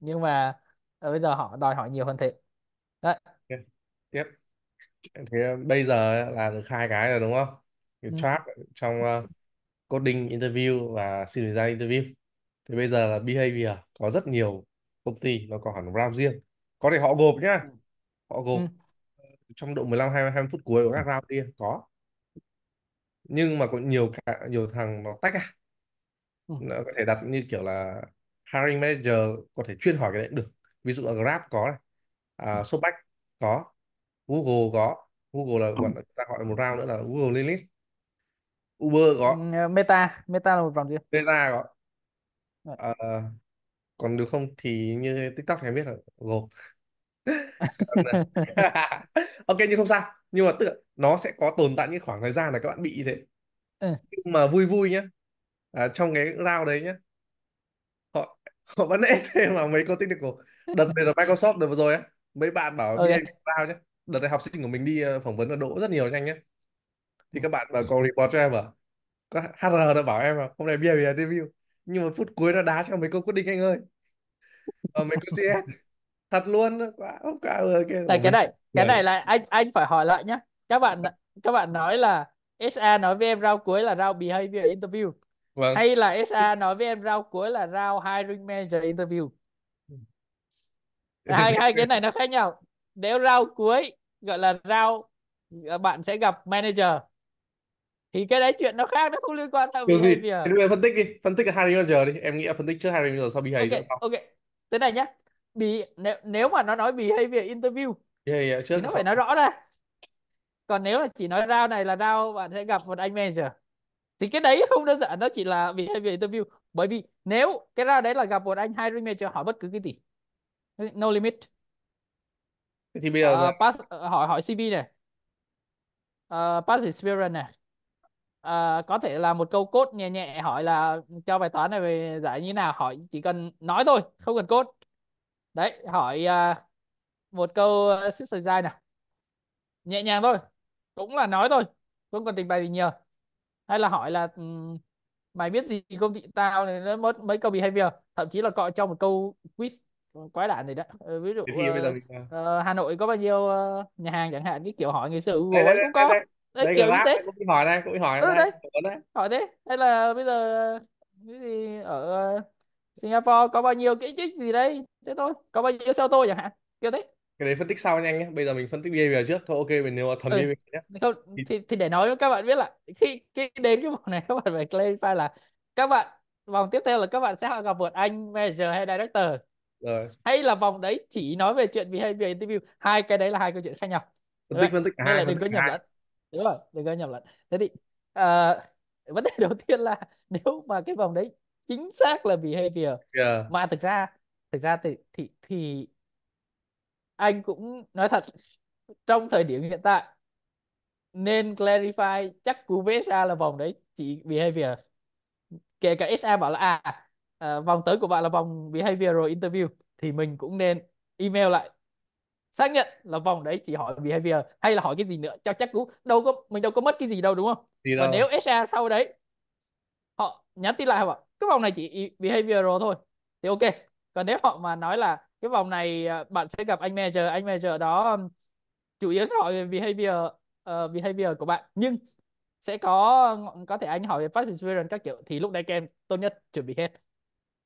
nhưng mà à, bây giờ họ đòi hỏi nhiều hơn thế đấy tiếp tiếp thế à, bây giờ là được hai cái rồi đúng không cái ừ. trong uh, coding interview và sinh design interview thì bây giờ là behavior có rất nhiều công ty nó có hẳn round riêng có thể họ gộp nhá ừ. họ gộp ừ. trong độ 15 20, 20 phút cuối của các round kia có nhưng mà có nhiều cả, nhiều thằng nó tách à ừ. nó có thể đặt như kiểu là hiring manager có thể chuyên hỏi cái đấy được ví dụ là Grab có này à, ừ. Shopback có Google có Google là bọn ừ. ta gọi một round nữa là Google Linux Uber có ờ, Meta Meta là một vòng riêng Meta có à, còn nếu không thì như TikTok thì em biết là gộp (laughs) (laughs) ok nhưng không sao nhưng mà tức nó sẽ có tồn tại những khoảng thời gian là các bạn bị thế ừ. nhưng mà vui vui nhá à, trong cái round đấy nhá họ họ vẫn ép (laughs) thêm mà mấy con technical đợt này là Microsoft được vừa rồi á mấy bạn bảo okay. Ừ. round nhá đợt này học sinh của mình đi ờ, phỏng vấn ở đỗ rất nhiều nhanh nhá thì ừ. các bạn bảo còn report cho em à có HR đã bảo em à hôm nay bia bia review nhưng mà phút cuối nó đá cho mấy câu quyết định anh ơi ờ, mấy câu CS thật luôn quá cả ơi kia tại cái này cái này là anh anh phải hỏi lại nhé các bạn các bạn nói là SA nói với em rau cuối là rau behavior interview vâng. hay là SA nói với em rau cuối là rau hiring manager interview hai hai cái này nó khác nhau nếu rau cuối gọi là rau ờ, bạn sẽ gặp manager thì cái đấy chuyện nó khác nó không liên quan đâu cái gì bây phân tích đi phân tích hiring manager đi em nghĩ phân tích trước hiring manager sau behavior ok ok thế này nhá Be, nếu, nếu mà nó nói behavior interview vậy vậy trước nó phải nói rõ ra còn nếu mà chỉ nói round này là round bạn sẽ gặp một anh manager thì cái đấy không đơn giản nó chỉ là vì behavior interview bởi vì nếu cái round đấy là gặp một anh hiring manager hỏi bất cứ cái gì no limit thì bây giờ uh, pass, uh, hỏi hỏi CV này uh, ờ, past experience này uh, có thể là một câu cốt nhẹ nhẹ hỏi là cho bài toán này về giải như nào hỏi chỉ cần nói thôi không cần cốt đấy hỏi uh, một câu ờ, sister design nào nhẹ nhàng thôi cũng là nói thôi không cần trình bày gì nhiều hay là hỏi là mày biết gì công ty tao này nó mất mấy câu behavior thậm chí là gọi cho một câu quiz quái đản này đó ờ, ví dụ uh, uh, Hà Nội có bao nhiêu uh, nhà hàng chẳng hạn cái kiểu hỏi ngày xưa Google đây, đây, cũng có đây, đây, đây kiểu như thế cũng hỏi đây cũng hỏi ừ, đây. đây hỏi thế hay là bây giờ cái gì ở Singapore có bao nhiêu cái gì đây thế thôi có bao nhiêu xe ô tô chẳng hạn kiểu thế cái đấy phân tích sau nha anh nhé bây giờ mình phân tích behavior trước thôi ok mình nếu mà thuần ừ. nhé không thì, thì để nói với các bạn biết là khi khi đến cái vòng này các bạn phải clarify là các bạn vòng tiếp theo là các bạn sẽ gặp một anh manager hay director rồi hay là vòng đấy chỉ nói về chuyện behavior interview hai cái đấy là hai câu chuyện khác nhau phân tích phân tích hai đừng có nhầm lẫn đúng rồi đừng có nhầm lẫn thế thì uh, vấn đề (laughs) đầu tiên là nếu mà cái vòng đấy chính xác là behavior yeah. mà thực ra thực ra thì thì, thì anh cũng nói thật trong thời điểm hiện tại nên clarify chắc cú với SA là vòng đấy chỉ behavior kể cả SA bảo là à, à vòng tới của bạn là vòng behavioral interview thì mình cũng nên email lại xác nhận là vòng đấy chỉ hỏi behavior hay là hỏi cái gì nữa cho chắc cú đâu có mình đâu có mất cái gì đâu đúng không thì và nếu SA sau đấy họ nhắn tin lại họ bảo cái vòng này chỉ behavioral thôi thì ok còn nếu họ mà nói là cái vòng này à, bạn sẽ gặp anh manager anh manager đó um, chủ yếu sẽ hỏi về behavior uh, behavior của bạn nhưng sẽ có um, có thể anh hỏi về past experience các kiểu thì lúc đấy kem tốt nhất chuẩn bị hết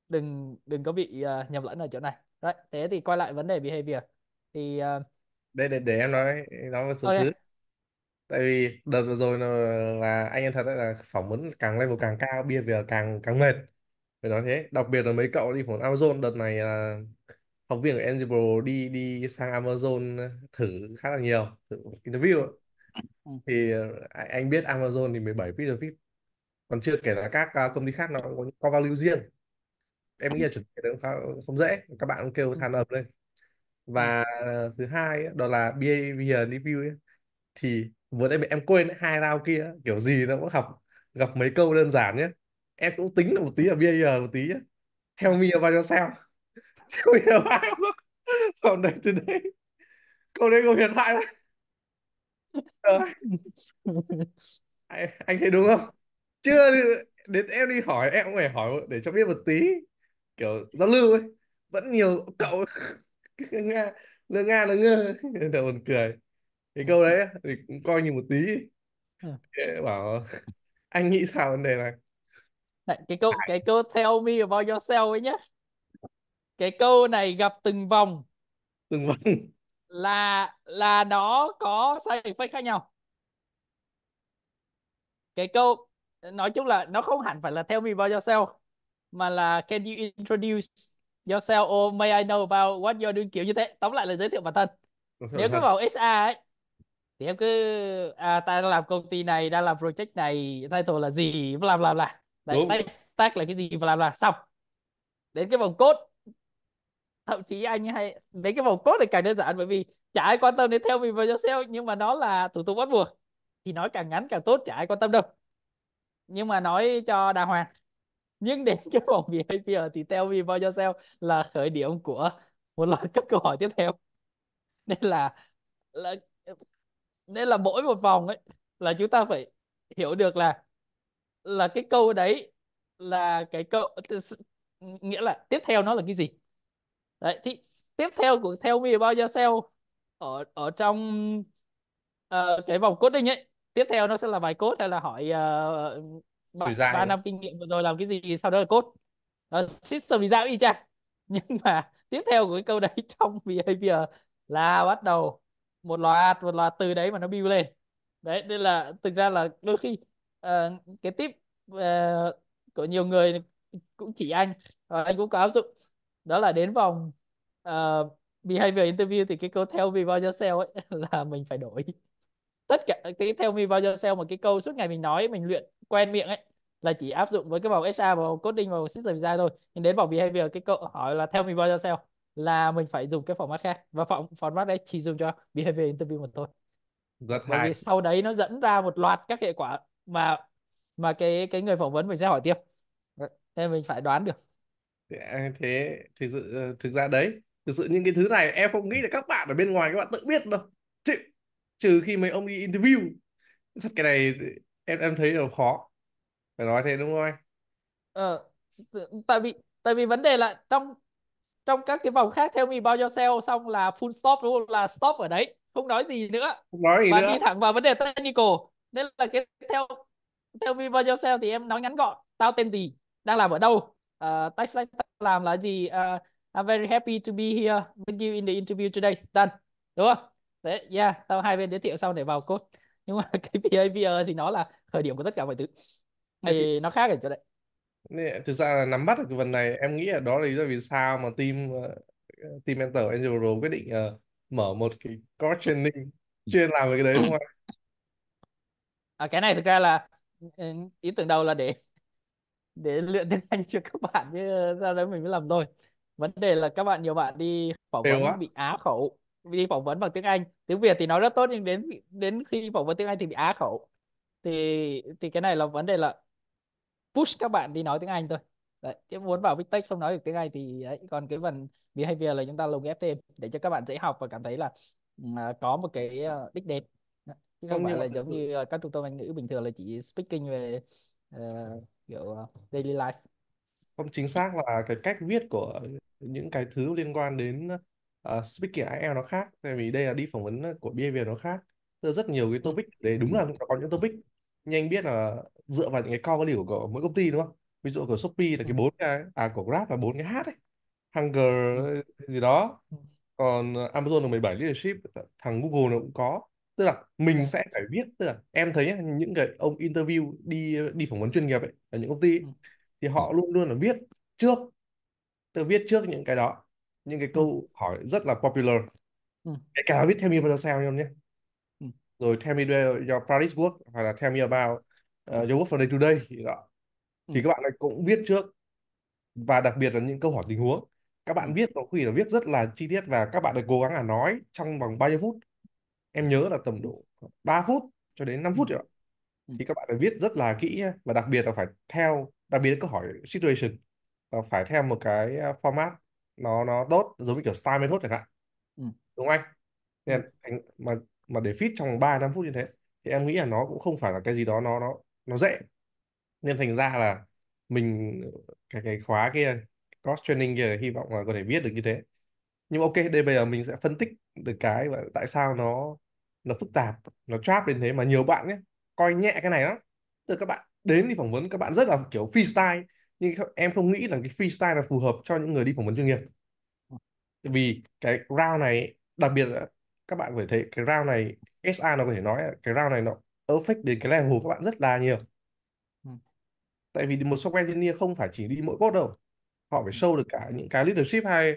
đừng đừng có bị uh, nhầm lẫn ở chỗ này đấy thế thì quay lại vấn đề behavior thì uh... À, để để để em nói nói một số okay. thứ tại vì đợt vừa rồi là anh em thật là phỏng vấn càng level càng cao behavior càng càng mệt phải nói thế đặc biệt là mấy cậu đi phỏng Amazon đợt này là học viên của Ansible đi đi sang Amazon ờ, thử khá là nhiều thử interview ừ. thì ờ, anh biết Amazon thì 17 feet feet còn chưa kể là các ờ, công ty khác nó cũng có value riêng em nghĩ là chuẩn bị cũng không dễ các bạn cũng kêu ừ. than ầm lên và ừ. thứ hai đó là behavior review thì vừa nãy em quên hai round kia kiểu gì nó cũng học gặp mấy câu đơn giản nhé em cũng tính một tí ở behavior một tí nhé. theo vào cho sao câu hiền hãi không lúc phòng này từ đấy câu đấy câu hiền hãi lắm anh, anh thấy đúng không chưa đến em đi hỏi em cũng phải hỏi để cho biết một tí kiểu giao lưu ấy vẫn nhiều cậu nga lơ nga lơ ngơ đầu còn cười cái câu đấy thì cũng coi như một tí để ừ. bảo anh nghĩ sao vấn đề này cái câu cái câu tell me about yourself ấy nhá cái câu này gặp từng vòng từng vòng là là nó có sai phép khác nhau cái câu nói chung là nó không hẳn phải là tell me about yourself mà là can you introduce yourself or may I know about what you're doing kiểu như thế tóm lại là giới thiệu bản thân nếu cứ vào HR ấy thì em cứ à, ta đang làm công ty này đang làm project này title là gì làm làm bla Đấy, stack là cái gì và làm là xong đến cái vòng code thậm chí anh hay mấy cái vòng cốt thì càng đơn giản bởi vì chả ai quan tâm đến theo mình vào cho sale nhưng mà nó là thủ tục bắt buộc thì nói càng ngắn càng tốt chả ai quan tâm đâu nhưng mà nói cho đàng hoàng nhưng đến cái vòng behavior thì theo tell vào about yourself là khởi điểm của một loạt các câu hỏi tiếp theo nên là, là nên là mỗi một vòng ấy là chúng ta phải hiểu được là là cái câu đấy là cái câu nghĩa là tiếp theo nó là cái gì đấy thì tiếp theo của theo me bao yourself ở ở trong uh, cái vòng cốt định ấy tiếp theo nó sẽ là bài cốt hay là hỏi uh, bạn ba năm kinh nghiệm vừa rồi làm cái gì sau đó là cốt uh, system design y chang (laughs) nhưng mà tiếp theo của cái câu đấy (laughs) trong behavior là bắt đầu một loạt một loạt từ đấy mà nó build lên đấy nên là thực ra là đôi khi uh, cái tip uh, của nhiều người cũng chỉ anh uh, anh cũng có áp dụng đó là đến vòng uh, behavior interview thì cái câu theo me about yourself ấy (laughs) là mình phải đổi tất cả cái theo me about yourself mà cái câu suốt ngày mình nói mình luyện quen miệng ấy là chỉ áp dụng với cái vòng sa vào coding vào vòng system design thôi nhưng đến vòng behavior cái câu hỏi là theo me about yourself là mình phải dùng cái format khác và form format đấy chỉ dùng cho behavior interview một thôi rất bởi hay. vì sau đấy nó dẫn ra một loạt các hệ quả mà mà cái cái người phỏng vấn mình sẽ hỏi tiếp nên mình phải đoán được À, thế thực sự ờ, thực ra đấy thực sự những cái thứ này em không nghĩ là các bạn ở bên ngoài các bạn tự biết đâu chứ trừ khi mấy ông đi interview thật cái này em em thấy là khó phải nói thế đúng không anh ờ tại vì tại vì vấn đề là trong trong các cái vòng khác theo me bao yourself xong là full stop đúng không là stop ở đấy không nói gì nữa không nói gì và nữa. đi thẳng vào vấn đề technical nên là cái theo theo me bao yourself thì em nói ngắn gọn tao tên gì đang làm ở đâu uh, text like làm là gì uh, I'm very happy to be here with you in the interview today done đúng không đấy yeah tao hai bên giới thiệu sau để vào code nhưng mà (laughs) cái behavior thì nó là khởi điểm của tất cả mọi thứ thì, nó khác ở chỗ đấy thực ra là nắm bắt được cái phần này em nghĩ là đó là lý do vì sao mà team ờ, team mentor Angel Pro quyết định uh, mở một cái course training chuyên làm về cái đấy đúng không À, cái này thực ra là ừ, ý tưởng đầu là để để luyện tiếng Anh cho các bạn chứ ra đấy mình mới làm thôi vấn đề là các bạn nhiều bạn đi phỏng Đều vấn quá. bị á khẩu đi phỏng vấn bằng tiếng Anh tiếng Việt thì nói rất tốt nhưng đến đến khi phỏng vấn tiếng Anh thì bị á khẩu thì thì cái này là vấn đề là push các bạn đi nói tiếng Anh thôi đấy chứ muốn vào Big Tech không nói được tiếng Anh thì đấy. còn cái phần behavior là chúng ta lồng ghép thêm để cho các bạn dễ học và cảm thấy là mà có một cái ờ, đích đẹp chứ không, không phải là giống như ờ, các trung tâm Anh ngữ bình thường là chỉ speaking về ờ, kiểu ờ, daily life không chính xác là cái cách viết của những cái thứ liên quan đến ờ, speaking IELTS nó khác tại vì đây là đi phỏng vấn của behavior nó khác rất nhiều cái topic ừ. để đúng là có những topic như anh biết là dựa vào những cái core value của mỗi công ty đúng không ví dụ của Shopee là cái ừ. bốn cái à của Grab là bốn cái hát ấy Hunger ừ. gì đó còn Amazon là 17 leadership thằng Google nó cũng có tức là mình dạ. sẽ phải biết tức là em thấy những cái ông interview đi đi phỏng vấn chuyên nghiệp ấy ở những công ty ấy, ừ. thì họ luôn luôn là viết trước tự viết trước những cái đó những cái ừ. câu hỏi rất là popular ừ. kể cả viết tell me about yourself nhé rồi tell me your Paris work hoặc là tell me about uh, your work for day today thì đó thì các bạn cũng viết trước và đặc biệt là những câu hỏi tình huống các bạn viết có khi là viết rất là chi tiết và các bạn được cố gắng là nói trong vòng bao nhiêu phút em nhớ là tầm độ 3 phút cho đến 5 phút ừ. rồi ạ. Ừ. thì các bạn phải viết rất là kỹ nhé. và đặc biệt là phải theo đặc biệt là câu hỏi situation là phải theo một cái à, format nó nó tốt giống như kiểu style method chẳng hạn ừ. đúng không anh nên ừ. anh, mà mà để fit trong 3 5 phút như thế thì em nghĩ là nó cũng không phải là cái gì đó nó nó nó dễ nên thành ra là mình cái cái khóa kia cross training kia hy vọng là có thể viết được như thế nhưng ok đây bây giờ mình sẽ phân tích được cái và tại sao nó nó phức tạp nó trap đến thế mà nhiều bạn nhé coi nhẹ cái này lắm từ các bạn đến đi phỏng vấn các bạn rất là kiểu freestyle nhưng em không nghĩ là cái freestyle là phù hợp cho những người đi phỏng vấn chuyên nghiệp vì cái round này đặc biệt là các bạn phải thấy cái round này SA nó có thể nói cái round này nó affect đến cái level các bạn rất là nhiều ừ. tại vì một software engineer không phải chỉ đi mỗi code đâu họ phải sâu được cả những cái leadership hay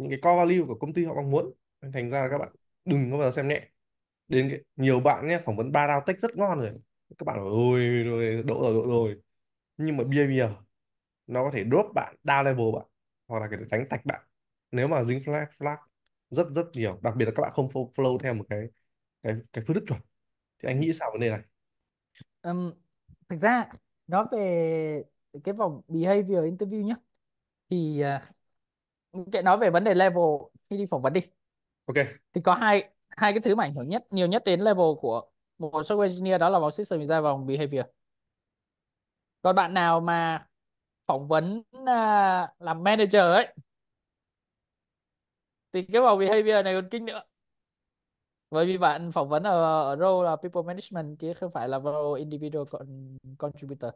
những cái core value của công ty họ mong muốn thành ra là các bạn đừng có bao giờ xem nhẹ đến cái, nhiều bạn nhé phỏng vấn ba đao tech rất ngon rồi các bạn bảo ôi rồi đỗ rồi đỗ rồi nhưng mà bia bia nó có thể drop bạn down level bạn hoặc là cái đánh tạch bạn nếu mà dính flag flag rất rất nhiều đặc biệt là các bạn không flow theo một cái cái cái phương thức chuẩn thì anh nghĩ sao vấn đề này um, thực ra nói về cái vòng behavior interview nhé thì uh kệ nói về vấn đề level khi đi phỏng vấn đi ok thì có hai hai cái thứ mà ảnh hưởng nhất nhiều nhất đến level của một software engineer đó là vào system ra vòng behavior còn bạn nào mà phỏng vấn à, làm manager ấy thì cái vòng behavior này còn kinh nữa bởi vì bạn phỏng vấn ở, ở role là people management chứ không phải là role individual contributor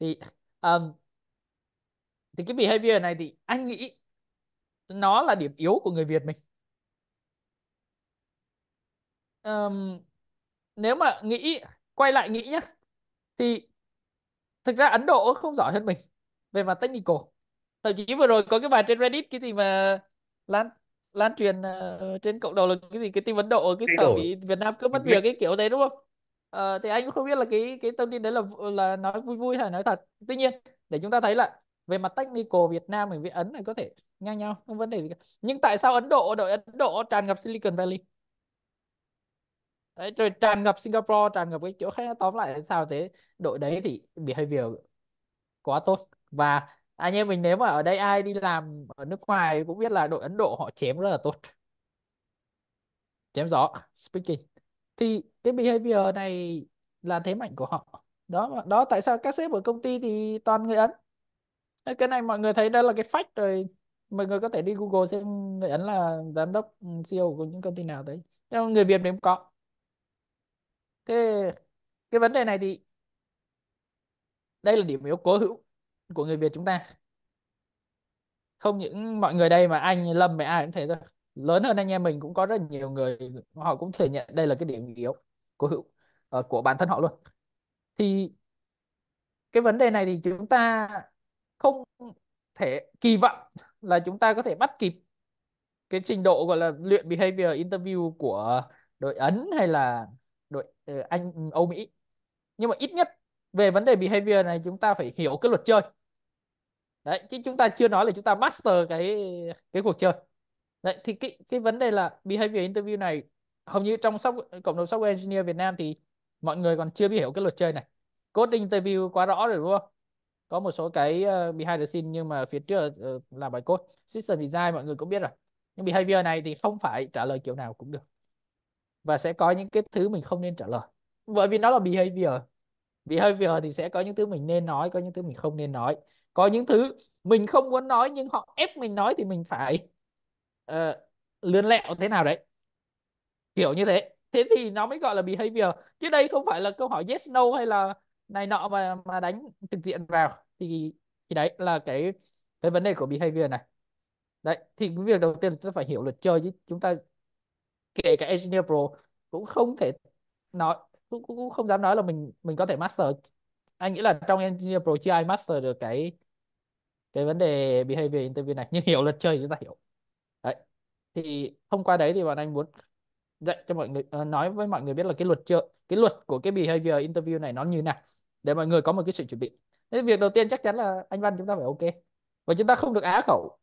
thì um, thì cái behavior này thì anh nghĩ nó là điểm yếu của người Việt mình um, nếu mà nghĩ quay lại nghĩ nhá thì thực ra Ấn Độ không giỏi hơn mình về mặt technical thậm chí vừa rồi có cái bài trên Reddit cái gì mà lan lan truyền uh, trên cộng đồng là cái gì cái tin Ấn Độ cái sở bị Việt Nam cứ mất việc cái kiểu đấy đúng không uh, thì anh cũng không biết là cái cái thông tin đấy là là nói vui vui hay nói thật tuy nhiên để chúng ta thấy là về mặt technical Việt Nam mình với Ấn này có thể ngang nhau không vấn đề gì cả nhưng tại sao Ấn Độ đội Ấn Độ tràn ngập Silicon Valley đấy, rồi tràn ngập Singapore tràn ngập cái chỗ khác tóm lại là sao thế đội đấy thì behavior quá tốt và anh em mình nếu mà ở đây ai đi làm ở nước ngoài cũng biết là đội Ấn Độ họ chém rất là tốt chém gió speaking thì cái behavior này là thế mạnh của họ đó đó tại sao các sếp ở công ty thì toàn người Ấn cái này mọi người thấy đó là cái fact rồi mọi người có thể đi Google xem người Ấn là giám đốc ừ, CEO của những công ty nào đấy nhưng người Việt mình cũng có thế cái vấn đề này thì đây là điểm yếu cố hữu của người Việt chúng ta không những mọi người đây mà anh Lâm mày ai cũng thế thôi lớn hơn anh em mình cũng có rất nhiều người họ cũng thừa nhận đây là cái điểm yếu cố hữu ờ, của bản thân họ luôn thì cái vấn đề này thì chúng ta không thể kỳ vọng là chúng ta có thể bắt kịp cái trình độ gọi là luyện behavior interview của đội Ấn hay là đội ờ, Anh ừ, Âu Mỹ nhưng mà ít nhất về vấn đề behavior này chúng ta phải hiểu cái luật chơi đấy chứ chúng ta chưa nói là chúng ta master cái cái cuộc chơi đấy thì cái cái vấn đề là behavior interview này hầu như trong sóc cộng đồng software engineer Việt Nam thì mọi người còn chưa biết hiểu cái luật chơi này code interview quá rõ rồi đúng không có một số cái uh, behind the scene nhưng mà phía trước uh, là bài code system design mọi người cũng biết rồi nhưng behavior này thì không phải trả lời kiểu nào cũng được và sẽ có những cái thứ mình không nên trả lời bởi vì nó là behavior behavior thì sẽ có những thứ mình nên nói có những thứ mình không nên nói có những thứ mình không muốn nói nhưng họ ép mình nói thì mình phải uh, lươn lẹo thế nào đấy kiểu như thế thế thì nó mới gọi là behavior chứ đây không phải là câu hỏi yes no hay là này nọ mà mà đánh trực diện vào thì thì đấy là cái cái vấn đề của behavior này đấy thì cái việc đầu tiên chúng ta phải hiểu luật chơi chứ chúng ta kể cả engineer pro cũng không thể nói cũng, cũng không dám nói là mình mình có thể master anh nghĩ là trong engineer pro chưa ai master được cái cái vấn đề behavior interview này nhưng hiểu luật chơi chúng ta hiểu đấy thì thông qua đấy thì bọn anh muốn dạy cho mọi người ờ, nói với mọi người biết là cái luật chơi cái luật của cái behavior interview này nó như nào để mọi người có một cái sự chuẩn bị nên việc đầu tiên chắc chắn là anh văn chúng ta phải ok và chúng ta không được á khẩu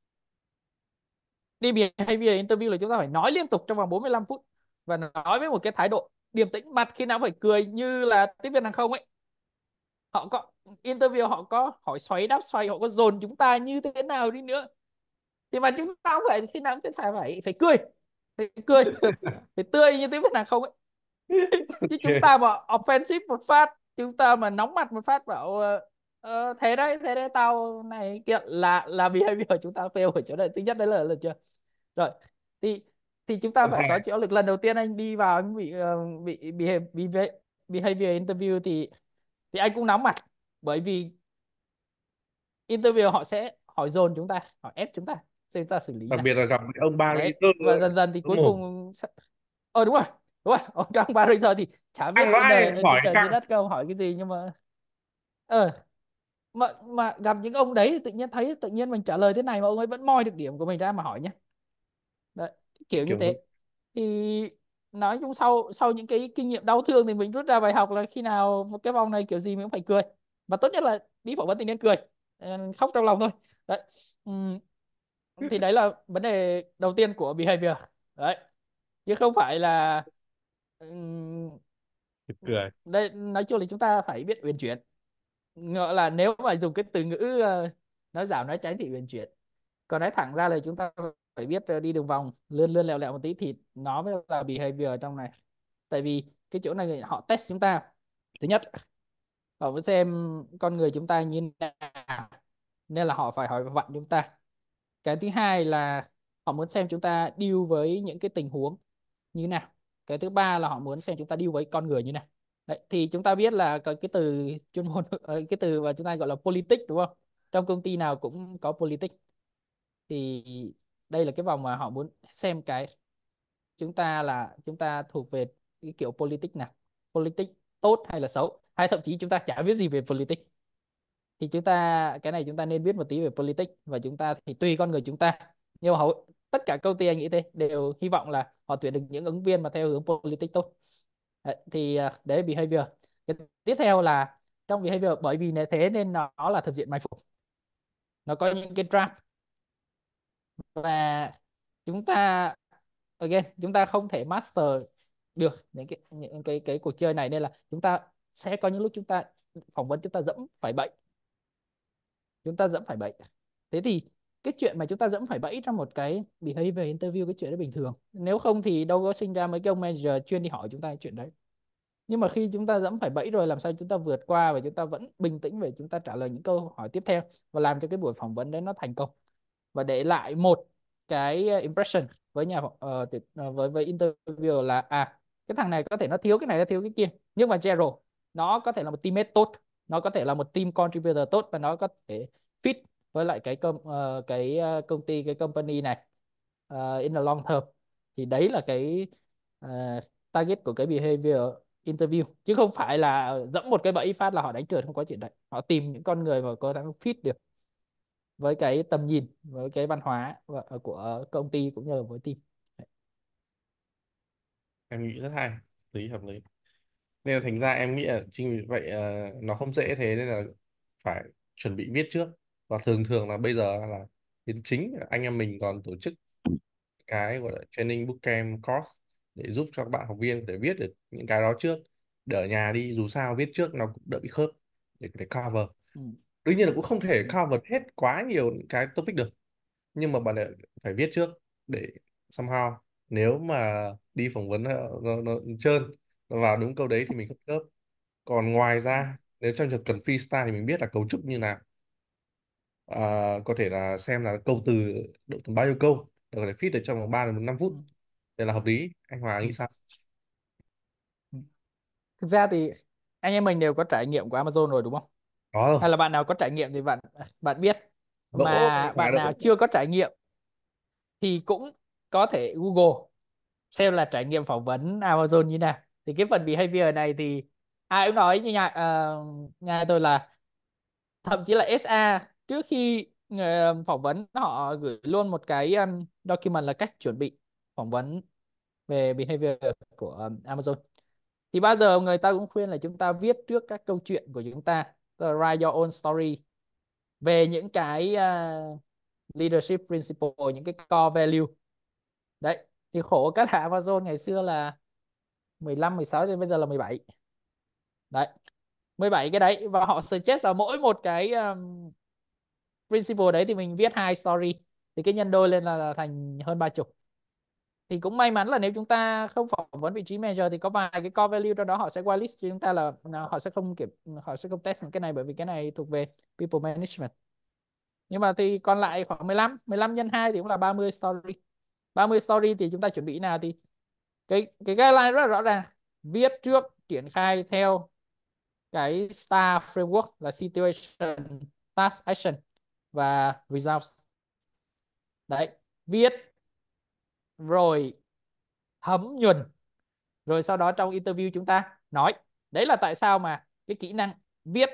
đi biển hay bây interview là chúng ta phải nói liên tục trong vòng 45 phút và nói với một cái thái độ điềm tĩnh mặt khi nào phải cười như là tiếp viên hàng không ấy họ có interview họ có hỏi xoáy đáp xoay họ có dồn chúng ta như thế nào đi nữa thì mà chúng ta phải khi nào cũng phải phải phải cười phải cười (laughs) phải tươi như tiếp viên hàng không ấy chứ okay. chúng ta mà offensive một phát chúng ta mà nóng mặt một phát bảo ờ, ờ, thế đấy thế đấy tao này kiện là là behavior chúng ta fail ở chỗ này thứ nhất đấy là lần chưa rồi thì thì chúng ta phải có chịu lực lần đầu tiên anh đi vào anh bị ờ, bị bị behavior interview thì thì anh cũng nóng mặt bởi vì interview họ sẽ hỏi dồn chúng ta hỏi ép chúng ta chúng ta xử lý đặc biệt là gặp ông ba đấy, và dần dần thì đúng cuối cùng ờ đúng rồi đúng không? ở trong Paris rồi thì chả biết anh có vấn ai đề nên hỏi trời dưới đất câu hỏi cái gì nhưng mà ờ mà mà gặp những ông đấy tự nhiên thấy tự nhiên mình trả lời thế này mà ông ấy vẫn moi được điểm của mình ra mà hỏi nhé đấy, kiểu như thế thì nói chung sau sau những cái kinh nghiệm đau thương thì mình rút ra bài học là khi nào một cái vòng này kiểu gì mình cũng phải cười và tốt nhất là đi phỏng vấn thì nên cười ờ, khóc trong lòng thôi đấy thì đấy là vấn đề đầu tiên của behavior đấy chứ không phải là cười. Đây, nói chung là chúng ta phải biết uyển chuyển. Ngỡ là nếu mà dùng cái từ ngữ ờ, nói giảm nói tránh thì uyển chuyển. Còn nói thẳng ra là chúng ta phải biết ờ, đi đường vòng, lươn lươn lẹo lẹo một tí thì nó mới là behavior trong này. Tại vì cái chỗ này họ test chúng ta. Thứ nhất, họ muốn xem con người chúng ta như thế nào. Nên là họ phải hỏi vặn chúng ta. Cái thứ hai là họ muốn xem chúng ta deal với những cái tình huống như thế nào cái thứ ba là họ muốn xem chúng ta đi với con người như này Đấy, thì chúng ta biết là cái, cái từ chuyên môn (laughs) ờ, cái từ mà chúng ta gọi là politics đúng không trong công ty nào cũng có politics thì đây là cái vòng mà họ muốn xem cái chúng ta là chúng ta thuộc về cái kiểu politics nào politics tốt hay là xấu hay thậm chí chúng ta chả biết gì về politics thì chúng ta cái này chúng ta nên biết một tí về politics và chúng ta thì tùy con người chúng ta nhưng mà tất cả công ty anh nghĩ thế đều hy vọng là họ tuyển được những ứng viên mà theo hướng politics tốt đấy, thì à, đấy là behavior cái tiếp theo là trong behavior bởi vì thế nên nó là thực diện mai phục nó có những cái trap và chúng ta again chúng ta không thể master được những cái những cái cái cuộc chơi này nên là chúng ta sẽ có những lúc chúng ta phỏng vấn chúng ta dẫm phải bệnh chúng ta dẫm phải bệnh thế thì cái chuyện mà chúng ta dẫm phải bẫy trong một cái bị thấy về interview cái chuyện đó bình thường nếu không thì đâu có sinh ra mấy cái ông manager chuyên đi hỏi chúng ta cái chuyện đấy nhưng mà khi chúng ta dẫm phải bẫy rồi làm sao chúng ta vượt qua và chúng ta vẫn bình tĩnh về chúng ta trả lời những câu hỏi tiếp theo và làm cho cái buổi phỏng vấn đấy nó thành công và để lại một cái ờ, impression với nhà uh, với với interview là à cái thằng này có thể nó thiếu cái này nó thiếu cái kia nhưng mà Gerald nó có thể là một teammate tốt nó có thể là một team contributor tốt và nó có thể fit với lại cái công uh, cái ờ, công ty cái company này uh, in the long term thì đấy là cái uh, target của cái behavior interview chứ không phải là dẫm một cái bẫy phát là họ đánh trượt không có chuyện đấy họ tìm những con người mà có đang fit được với cái tầm nhìn với cái văn hóa của công ty cũng như là với team em nghĩ rất hay lý hợp lý nên là thành ra em nghĩ là chính vì vậy nó không dễ thế nên là phải chuẩn bị viết trước và thường thường là bây giờ là đến chính anh em mình còn tổ chức cái gọi là training bootcamp course để giúp cho các bạn học viên có thể viết được những cái đó trước để ở nhà đi dù sao viết trước nó cũng đỡ bị khớp để có cover ừ. đương nhiên là cũng không thể cover hết quá nhiều cái topic được nhưng mà bạn phải viết trước để somehow nếu mà đi phỏng vấn ờ, nó, nó, trơn vào đúng câu đấy thì mình khớp khớp. còn ngoài ra ừ. nếu trong trường cần freestyle thì mình biết là cấu trúc như nào à, có thể là xem là câu từ độ tầm bao nhiêu câu để có thể fit được trong vòng 3 đến 5 phút ừ. để là hợp lý anh Hòa nghĩ sao ừ. Thực ra thì anh em mình đều có trải nghiệm của Amazon rồi đúng không? có Hay là bạn nào có trải nghiệm thì bạn bạn biết. Mà bạn nào chưa có trải nghiệm thì cũng có thể Google xem là trải nghiệm phỏng vấn Amazon như nào. Thì cái phần behavior này thì ai cũng nói như nhà uh, nhà tôi là thậm chí là SA trước khi ờ, phỏng vấn họ gửi luôn một cái um, document là cách chuẩn bị phỏng vấn về behavior của um, Amazon thì bao giờ người ta cũng khuyên là chúng ta viết trước các câu chuyện của chúng ta write your own story về những cái uh, leadership principle những cái core value đấy thì khổ các hạ Amazon ngày xưa là 15 16 thì bây giờ là 17 đấy 17 cái đấy và họ suggest là mỗi một cái um, principle đấy thì mình viết hai story thì cái nhân đôi lên là, thành hơn ba chục thì cũng may mắn là nếu chúng ta không phỏng vấn vị trí manager thì có vài cái core value trong đó họ sẽ qua list cho chúng ta là họ sẽ không kiểm họ sẽ không test những cái này bởi vì cái này thuộc về people management nhưng mà thì còn lại khoảng 15 15 nhân 2 thì cũng là 30 story 30 story thì chúng ta chuẩn bị nào thì cái cái guideline rất là rõ ràng viết trước triển khai theo cái star framework là situation task action và results đấy viết rồi thấm nhuần rồi sau đó trong interview chúng ta nói đấy là tại sao mà cái kỹ năng viết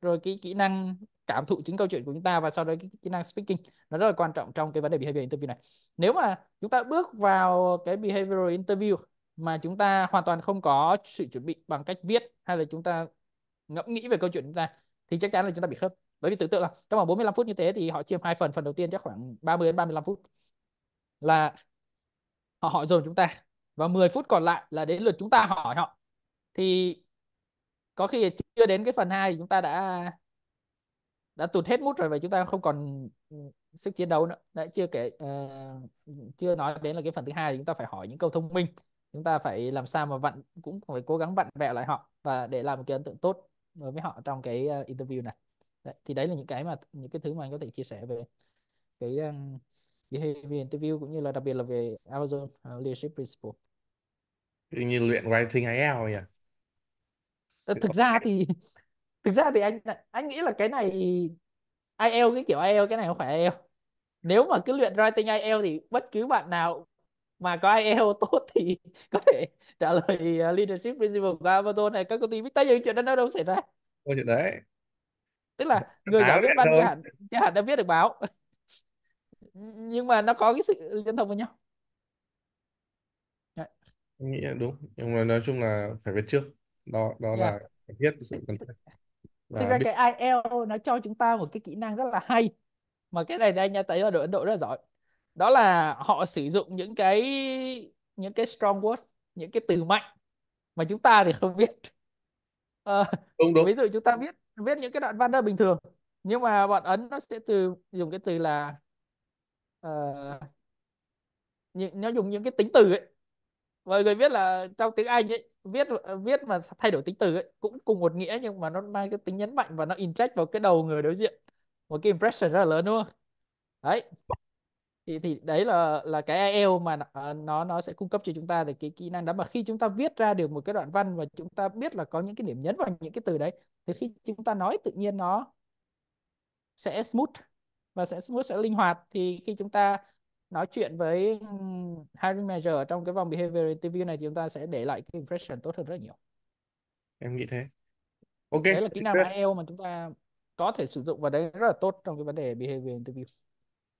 rồi cái kỹ năng cảm thụ chính câu chuyện của chúng ta và sau đó cái kỹ năng speaking nó rất là quan trọng trong cái vấn đề behavior interview này nếu mà chúng ta bước vào cái behavioral interview mà chúng ta hoàn toàn không có sự chuẩn bị bằng cách viết hay là chúng ta ngẫm nghĩ về câu chuyện chúng ta thì chắc chắn là chúng ta bị khớp bởi vì tưởng tượng là trong vòng 45 phút như thế thì họ chiếm hai phần phần đầu tiên chắc khoảng 30 đến 35 phút là họ hỏi dồn chúng ta và 10 phút còn lại là đến lượt chúng ta hỏi họ thì có khi chưa đến cái phần 2 thì chúng ta đã đã tụt hết mút rồi và chúng ta không còn sức chiến đấu nữa đã chưa kể uh, chưa nói đến là cái phần thứ hai chúng ta phải hỏi những câu thông minh chúng ta phải làm sao mà vặn cũng phải cố gắng vặn vẹo lại họ và để làm một cái ấn tượng tốt với họ trong cái ờ, interview này đấy, thì đấy là những cái mà những cái thứ mà anh có thể chia sẻ về cái um, behavior interview cũng như là đặc biệt là về Amazon uh, leadership principle như luyện writing IELTS nhỉ ờ, thực ra thì thực ra thì anh anh nghĩ là cái này IELTS cái kiểu IELTS cái này không phải IELTS nếu mà cứ luyện writing IELTS thì bất cứ bạn nào mà có IELTS (laughs) tốt thì có thể trả lời à, leadership principle của Amazon này các công ty biết Tech nhưng chuyện đó đâu, đâu xảy ra Ôi chuyện đấy tức là người giáo viết văn chưa hẳn chưa hẳn đã viết được báo (laughs) nhưng mà nó có cái sự liên thông với nhau nghĩ đúng nhưng mà nói chung là phải biết trước đó đó yeah. Dạ. là cần thiết sự cần thiết và ra cái IELTS nó cho chúng ta một cái kỹ năng rất là hay mà cái này đây anh thấy ở đội Ấn Độ rất là giỏi đó là họ sử dụng những cái những cái strong word những cái từ mạnh mà chúng ta thì không biết à, ờ, đúng đúng ví dụ chúng ta viết viết những cái đoạn văn đó bình thường nhưng mà bọn ấn nó sẽ từ dùng cái từ là uh, nó dùng những cái tính từ ấy mọi người biết là trong tiếng anh ấy viết viết mà thay đổi tính từ ấy cũng cùng một nghĩa nhưng mà nó mang cái tính nhấn mạnh và nó in inject vào cái đầu người đối diện một cái impression rất là lớn đúng không đấy thì thì đấy là là cái IELTS mà nó nó sẽ cung cấp cho chúng ta được cái kỹ năng đó mà khi chúng ta viết ra được một cái đoạn văn và chúng ta biết là có những cái điểm nhấn vào những cái từ đấy thì khi chúng ta nói tự nhiên nó sẽ smooth và sẽ smooth sẽ linh hoạt thì khi chúng ta nói chuyện với hiring manager trong cái vòng behavior interview này thì chúng ta sẽ để lại cái impression tốt hơn rất nhiều em nghĩ thế ok đấy là kỹ năng IELTS mà chúng ta có thể sử dụng và đấy rất là tốt trong cái vấn đề behavior interview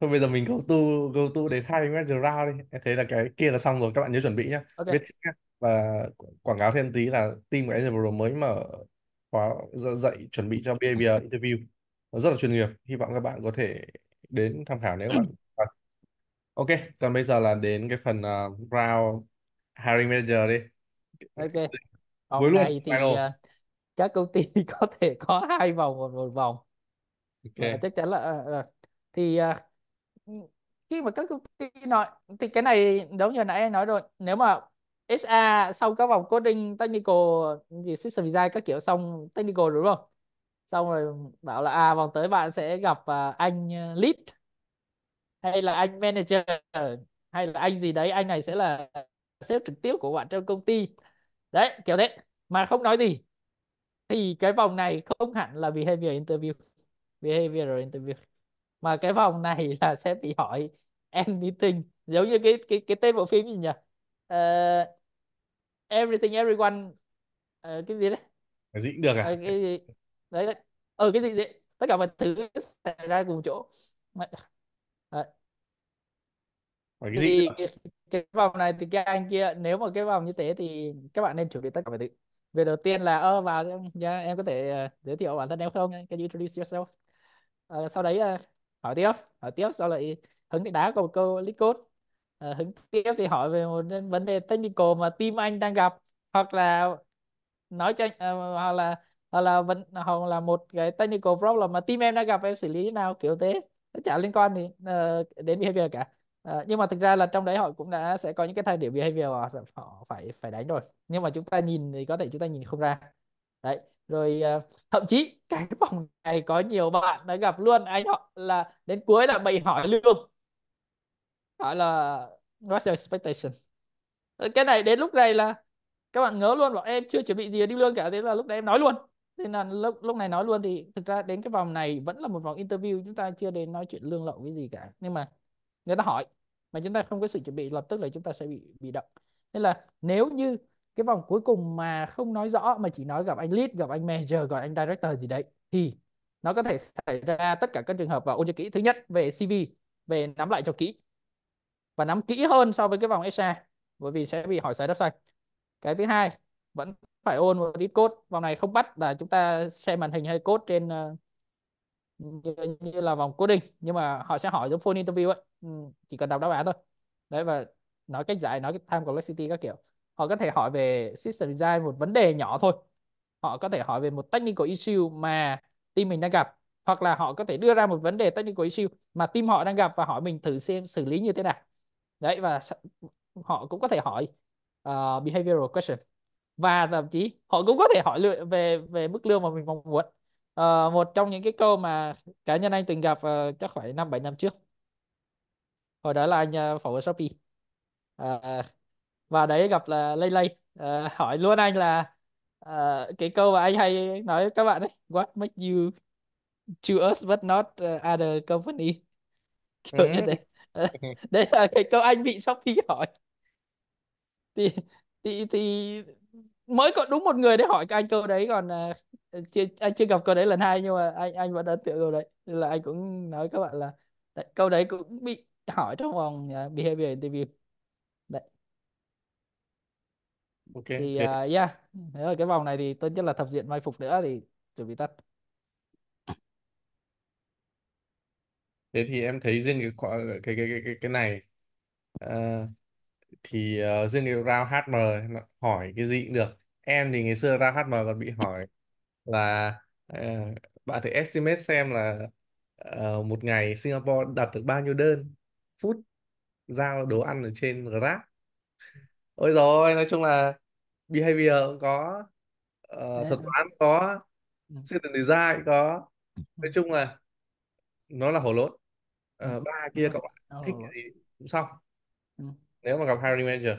thôi bây giờ mình go to go to đến hiring manager round đi em thấy là cái kia là xong rồi các bạn nhớ chuẩn bị nhá okay. biết và quảng cáo thêm tí là team của em vừa mới mở khóa ờ, dạy chuẩn bị cho behavior interview nó rất là chuyên nghiệp hy vọng các bạn có thể đến tham khảo nếu các bạn (clears throat) ok còn bây giờ là đến cái phần uh, round hiring manager đi ok Hôm cuối nay thì final. uh, các công ty (laughs) có thể có hai vòng một, một vòng ok Và chắc chắn là uh, thì uh, khi mà các công ty nói thì cái này giống như nãy anh nói rồi nếu mà HA sau các vòng coding technical gì system design các kiểu xong technical đúng không xong rồi bảo là à vòng tới bạn sẽ gặp uh, anh ờ, lead hay là anh manager hay là anh gì đấy anh này sẽ là sếp trực tiếp của bạn trong công ty đấy kiểu thế mà không nói gì thì cái vòng này không hẳn là behavior interview behavioral interview mà cái vòng này (laughs) là sẽ bị hỏi end giống như cái cái cái tên bộ phim gì nhỉ ờ, everything everyone uh, cái gì đấy cái gì cũng được à ờ, cái gì đấy, đấy. ở ờ, cái gì đấy tất cả mọi thứ xảy ra cùng chỗ mà, uh, cái gì thì cái vòng này thì cái anh kia nếu mà cái vòng như thế thì các bạn nên chuẩn bị tất cả mọi thứ việc đầu tiên là ơ vào yeah, dạ, em có thể uh, giới thiệu bản thân em không can you introduce yourself uh, sau đấy uh, hỏi tiếp hỏi tiếp sau lại hứng thì đá có một câu lít code uh, hứng tiếp thì hỏi về một vấn đề technical mà team anh đang gặp hoặc là nói cho uh, hoặc là hoặc là vẫn hoặc là một cái technical problem mà team em đang gặp em xử lý thế nào kiểu thế nó chả liên quan thì uh, ờ, đến behavior cả uh, nhưng mà thực ra là trong đấy họ cũng đã sẽ có những cái thời điểm behavior họ, họ phải phải đánh rồi nhưng mà chúng ta nhìn thì có thể chúng ta nhìn không ra đấy rồi uh, thậm chí cái vòng này có nhiều bạn đã gặp luôn anh họ là đến cuối là bị hỏi lương hỏi là what's your expectation ờ, cái này đến lúc này là các bạn ngớ luôn bọn em chưa chuẩn bị gì đi lương cả thế là lúc đấy em nói luôn nên là lúc lúc này nói luôn thì thực ra đến cái vòng này vẫn là một vòng interview chúng ta chưa đến nói chuyện lương lậu cái gì cả nhưng mà người ta hỏi mà chúng ta không có sự chuẩn bị lập tức là chúng ta sẽ bị bị động nên là nếu như cái vòng cuối cùng mà không nói rõ mà chỉ nói gặp anh lead gặp anh manager gọi anh director gì đấy thì nó có thể xảy ra tất cả các trường hợp và ôn cho kỹ thứ nhất về cv về nắm lại cho kỹ và nắm kỹ hơn so với cái vòng exchange bởi vì sẽ bị hỏi sai đáp sai. cái thứ hai vẫn phải ôn một ít code vòng này không bắt là chúng ta xem màn hình hay code trên ờ, như, như là vòng coding nhưng mà họ sẽ hỏi giống phone interview ấy ừ, chỉ cần đọc đáp án thôi đấy và nói cách giải nói cái time complexity các kiểu họ có thể hỏi về system design một vấn đề nhỏ thôi họ có thể hỏi về một technical issue mà team mình đang gặp hoặc là họ có thể đưa ra một vấn đề technical issue mà team họ đang gặp và hỏi mình thử xem xử lý như thế nào đấy và họ cũng có thể hỏi uh, behavioral question và thậm chí họ cũng có thể hỏi về về mức lương mà mình mong muốn uh, một trong những cái câu mà cá nhân anh từng gặp uh, chắc phải năm bảy năm trước hồi đó là anh uh, phỏng vấn shopee uh, và đấy gặp là lây lây uh, (laughs) hỏi luôn anh là uh, cái câu mà anh hay nói các bạn ấy what makes you choose us but not uh, other company (laughs) kiểu như thế (laughs) đấy là cái câu anh bị Shopee hỏi thì thì thì mới có đúng một người để hỏi anh câu đấy còn à, chưa, anh chưa gặp câu đấy lần hai nhưng mà anh anh vẫn ấn tượng câu đấy là anh cũng nói các bạn là đấy, câu đấy cũng bị hỏi trong vòng uh, behavior interview đấy ok thì uh, yeah thế là cái vòng này thì tốt nhất là thập diện mai phục nữa thì chuẩn bị tắt thế thì em thấy riêng cái cái cái cái, cái này ờ, thì ờ, riêng cái round HM hỏi cái gì cũng được em thì ngày xưa round HM còn bị hỏi là ờ, bạn thử estimate xem là ờ, một ngày Singapore đặt được bao nhiêu đơn food giao đồ ăn ở trên Grab ôi rồi nói chung là behavior cũng có ờ, thuật toán cũng có citizen ừ. design cũng có nói chung là nó là hổ lốt ờ, ba kia các bạn ờ. thích cái gì cũng xong ừ. nếu mà gặp hiring manager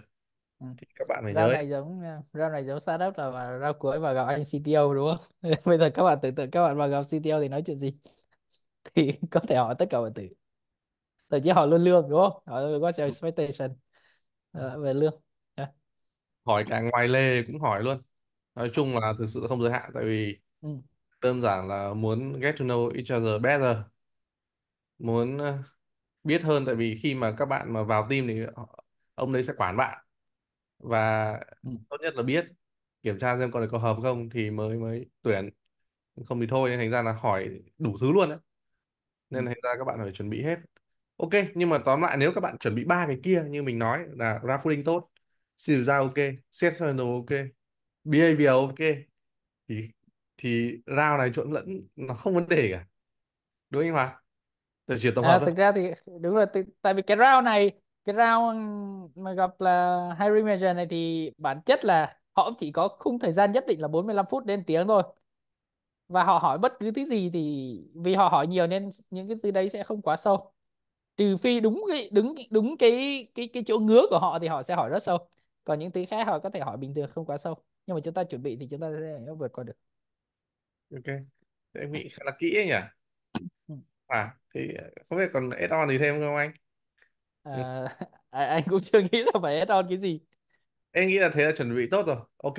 thì các bạn phải rau nhớ này giống rau này giống startup là mà rau cuối và gặp anh CTO đúng không (laughs) bây giờ các bạn tưởng tượng các bạn mà gặp CTO thì nói chuyện gì (laughs) thì có thể hỏi tất cả mọi thứ thậm chí hỏi luôn lương đúng không Họ what's your expectation ờ, về lương yeah. hỏi cả ngoài lề cũng hỏi luôn nói chung là thực sự không giới hạn tại vì ừ. đơn giản là muốn get to know each other better muốn ờ, biết hơn tại vì khi mà các bạn mà vào team thì ông đấy sẽ quản bạn và ừ. tốt nhất là biết kiểm tra xem con này có hợp không thì mới mới tuyển không thì thôi nên thành ra là hỏi đủ thứ luôn đấy ừ. nên thành ra các bạn phải chuẩn bị hết ok nhưng mà tóm lại nếu các bạn chuẩn bị ba cái kia như mình nói là ra coding tốt sử ra ok set ok behavior ok thì thì round này trộn lẫn nó không vấn đề cả đúng không anh Hòa? để diệt tổng hợp đó. thực ra thì đúng rồi tại vì cái round này cái round mà gặp là Harry Major này thì bản chất là họ chỉ có khung thời gian nhất định là 45 phút đến tiếng thôi và họ hỏi bất cứ thứ gì thì vì họ hỏi nhiều nên những cái thứ đấy sẽ không quá sâu trừ phi đúng cái đúng đúng cái cái cái chỗ ngứa của họ thì họ sẽ hỏi rất sâu còn những thứ khác họ có thể hỏi bình thường không quá sâu nhưng mà chúng ta chuẩn bị thì chúng ta sẽ vượt qua được ok em nghĩ khá là kỹ ấy nhỉ ừ à thì không biết còn add-on gì thêm không anh à, (laughs) à, anh cũng chưa nghĩ là phải add-on cái gì em nghĩ là thế là chuẩn bị tốt rồi ok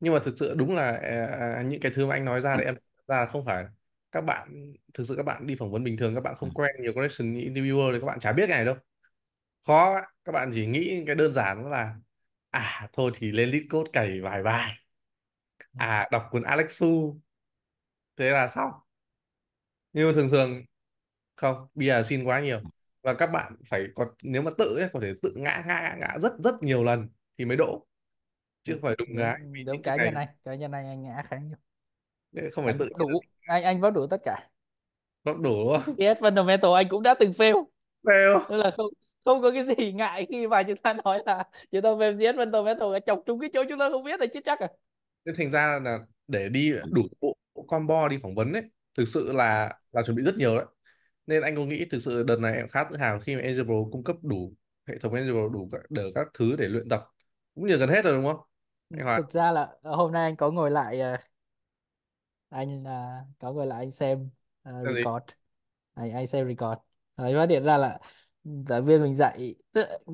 nhưng mà thực sự đúng là à, à, những cái thứ mà anh nói ra thì em (laughs) ra là không phải các bạn thực sự các bạn đi phỏng vấn bình thường các bạn không ừ. quen nhiều connection interviewer thì các bạn chả biết cái này đâu khó các bạn chỉ nghĩ cái đơn giản đó là à thôi thì lên list code cày vài bài ừ. à đọc cuốn Alex Su thế là xong nhưng mà thường thường không bia xin quá nhiều và các bạn phải có nếu mà tự ấy, có thể tự ngã ngã ngã, rất rất nhiều lần thì mới đỗ chứ không phải đụng ngã đúng cái nhân này cái nhân này anh ngã khá nhiều không phải anh tự đủ anh anh vấp đủ tất cả vấp đủ yes fundamental anh cũng đã từng fail fail tức là không không có cái gì ngại khi mà chúng ta nói là chúng ta về diễn văn tàu vé tàu chọc trúng cái chỗ chúng ta không biết là chết chắc à thành ra là để đi đủ bộ combo đi phỏng vấn ấy thực sự là là chuẩn bị rất nhiều đấy nên anh có nghĩ thực sự đợt này em khá tự hào khi mà Ansible cung cấp đủ hệ thống Ansible đủ các đủ các thứ để luyện tập cũng như gần hết rồi đúng không ừ, anh Hòa thực ra là hôm nay anh có ngồi lại ờ, anh ờ, có ngồi lại anh xem uh, record anh anh xem record rồi phát hiện ra là giáo viên mình dạy